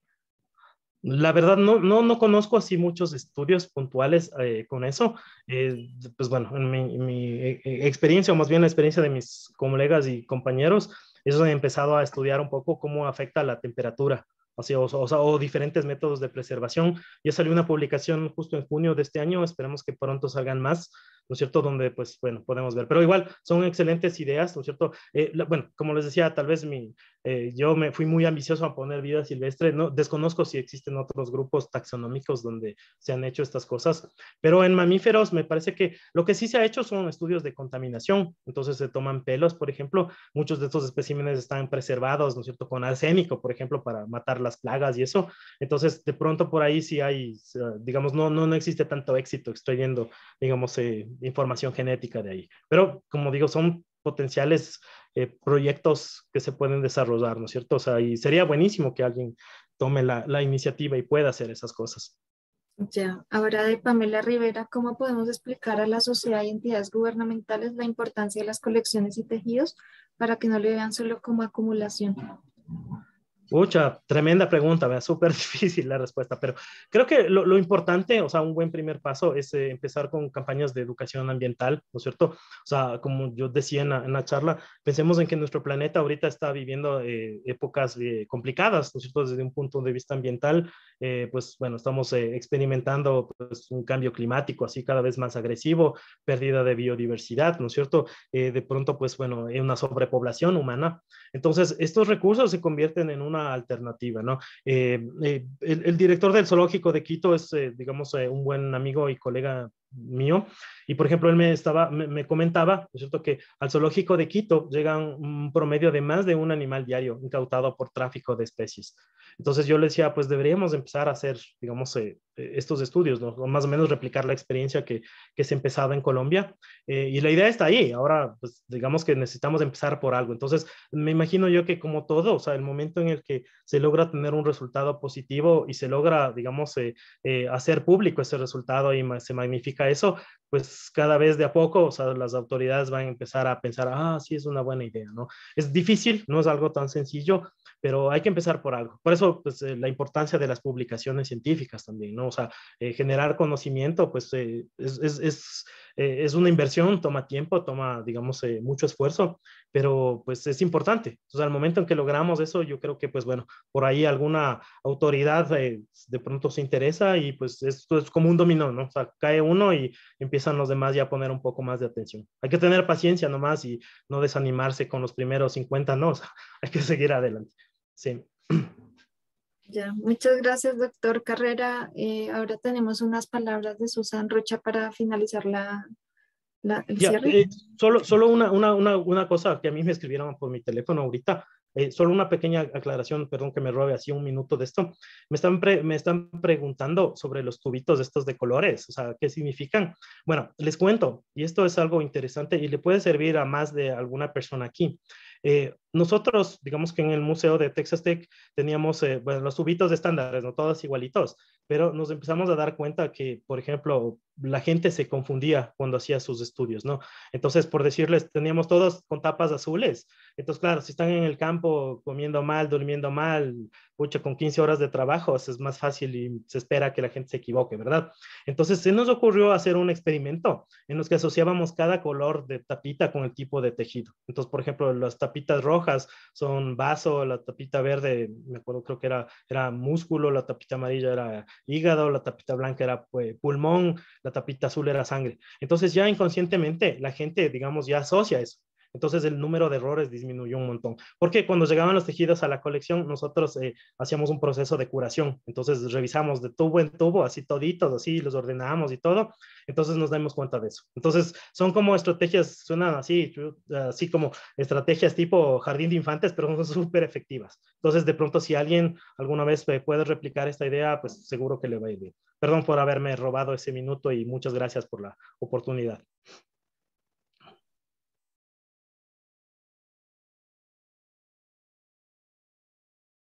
B: La verdad, no, conozco así muchos estudios puntuales eh, con eso. Eh, pues bueno, en mi, eh, experiencia, o más bien la experiencia de mis colegas y compañeros, ellos he empezado a estudiar un poco cómo afecta la temperatura o, sea, o, diferentes métodos de preservación. Ya salió una publicación justo en junio de este año, esperamos que pronto salgan más ¿no es cierto? Donde, pues, bueno, podemos ver. Pero igual son excelentes ideas, ¿no es cierto? Eh, bueno, como les decía, tal vez mi, eh, yo me fui muy ambicioso a poner vida silvestre, no desconozco si existen otros grupos taxonómicos donde se han hecho estas cosas, pero en mamíferos me parece que lo que sí se ha hecho son estudios de contaminación, entonces se toman pelos, por ejemplo, muchos de estos especímenes están preservados, ¿no es cierto?, con arsénico, por ejemplo, para matar las plagas y eso, entonces de pronto por ahí sí hay, eh, digamos, no, no, no existe tanto éxito extrayendo, digamos, eh, información genética de ahí. Pero como digo, son potenciales eh, proyectos que se pueden desarrollar, ¿no es cierto? O sea, y sería buenísimo que alguien tome la, la iniciativa y pueda hacer esas cosas.
A: Ya, ahora de Pamela Rivera, ¿cómo podemos explicar a la sociedad y entidades gubernamentales la importancia de las colecciones y tejidos para que no le vean solo como acumulación?
B: Mucha, tremenda pregunta, súper difícil la respuesta, pero creo que lo, importante, o sea, un buen primer paso es eh, empezar con campañas de educación ambiental, ¿no es cierto? O sea, como yo decía en la, charla, pensemos en que nuestro planeta ahorita está viviendo eh, épocas eh, complicadas, ¿no es cierto? Desde un punto de vista ambiental, pues bueno, estamos experimentando pues, un cambio climático así cada vez más agresivo, pérdida de biodiversidad, ¿no es cierto? de pronto, pues bueno, una sobrepoblación humana. Entonces, estos recursos se convierten en una alternativa, ¿no? Eh, eh, el, director del zoológico de Quito es, eh, digamos, un buen amigo y colega mío. Y por ejemplo, él me, estaba, me, comentaba, es cierto?, que al zoológico de Quito llegan un promedio de más de un animal diario incautado por tráfico de especies. Entonces yo le decía, pues deberíamos empezar a hacer, digamos, eh, eh, estos estudios, ¿no? o más o menos replicar la experiencia que, que se empezaba en Colombia. Eh, y la idea está ahí. Ahora, pues digamos que necesitamos empezar por algo. Entonces, me imagino yo que como todo, o sea, el momento en el que se logra tener un resultado positivo y se logra, digamos, hacer público ese resultado y se magnifica eso, pues cada vez de a poco, las autoridades van a empezar a pensar, ah, sí, es una buena idea, ¿no? Es difícil, no es algo tan sencillo, pero hay que empezar por algo. Por eso, pues, eh, la importancia de las publicaciones científicas también, ¿no? O sea, eh, generar conocimiento, pues, eh, es, es, es, es, una inversión, toma tiempo, toma, digamos, mucho esfuerzo, pero, pues, es importante. Entonces, al momento en que logramos eso, yo creo que, pues, bueno, por ahí alguna autoridad de pronto se interesa y, pues, esto es como un dominó, ¿no? O sea, cae uno y empiezan los demás ya a poner un poco más de atención. Hay que tener paciencia nomás y no desanimarse con los primeros 50 no, o sea, hay que seguir adelante. Sí.
A: Ya, muchas gracias, doctor Carrera. Eh, ahora tenemos unas palabras de Susan Rocha para finalizar la, la el cierre. Eh,
B: solo solo una, una, una, una, cosa que a mí me escribieron por mi teléfono ahorita. Eh, solo una pequeña aclaración, perdón que me robe así un minuto de esto. Me están, me están preguntando sobre los tubitos estos de colores, o sea, ¿qué significan? Bueno, les cuento, y esto es algo interesante y le puede servir a más de alguna persona aquí nosotros, digamos que en el museo de Texas Tech teníamos eh, bueno, los tubitos de estándares, no Todos igualitos, pero nos empezamos a dar cuenta que, por ejemplo, la gente se confundía cuando hacía sus estudios, ¿no? Entonces, por decirles, teníamos todos con tapas azules. Entonces, claro, si están en el campo comiendo mal, durmiendo mal, con 15 horas de trabajo, es más fácil y se espera que la gente se equivoque, ¿verdad? Entonces, se nos ocurrió hacer un experimento en los que asociábamos cada color de tapita con el tipo de tejido. Entonces, por ejemplo, las tapitas rojas, son vaso, la tapita verde, me acuerdo, creo que era, era músculo, la tapita amarilla era hígado, la tapita blanca era pues, pulmón, la tapita azul era sangre. Entonces ya inconscientemente la gente, digamos, ya asocia eso. Entonces el número de errores disminuyó un montón. Porque cuando llegaban los tejidos a la colección, nosotros eh, hacíamos un proceso de curación. Entonces revisamos de tubo en tubo, así toditos, así los ordenamos y todo. Entonces nos damos cuenta de eso. Entonces son como estrategias, suenan así, así como estrategias tipo jardín de infantes, pero son súper efectivas. Entonces de pronto si alguien alguna vez eh, puede replicar esta idea, pues seguro que le va a ir bien. Perdón por haberme robado ese minuto y muchas gracias por la oportunidad.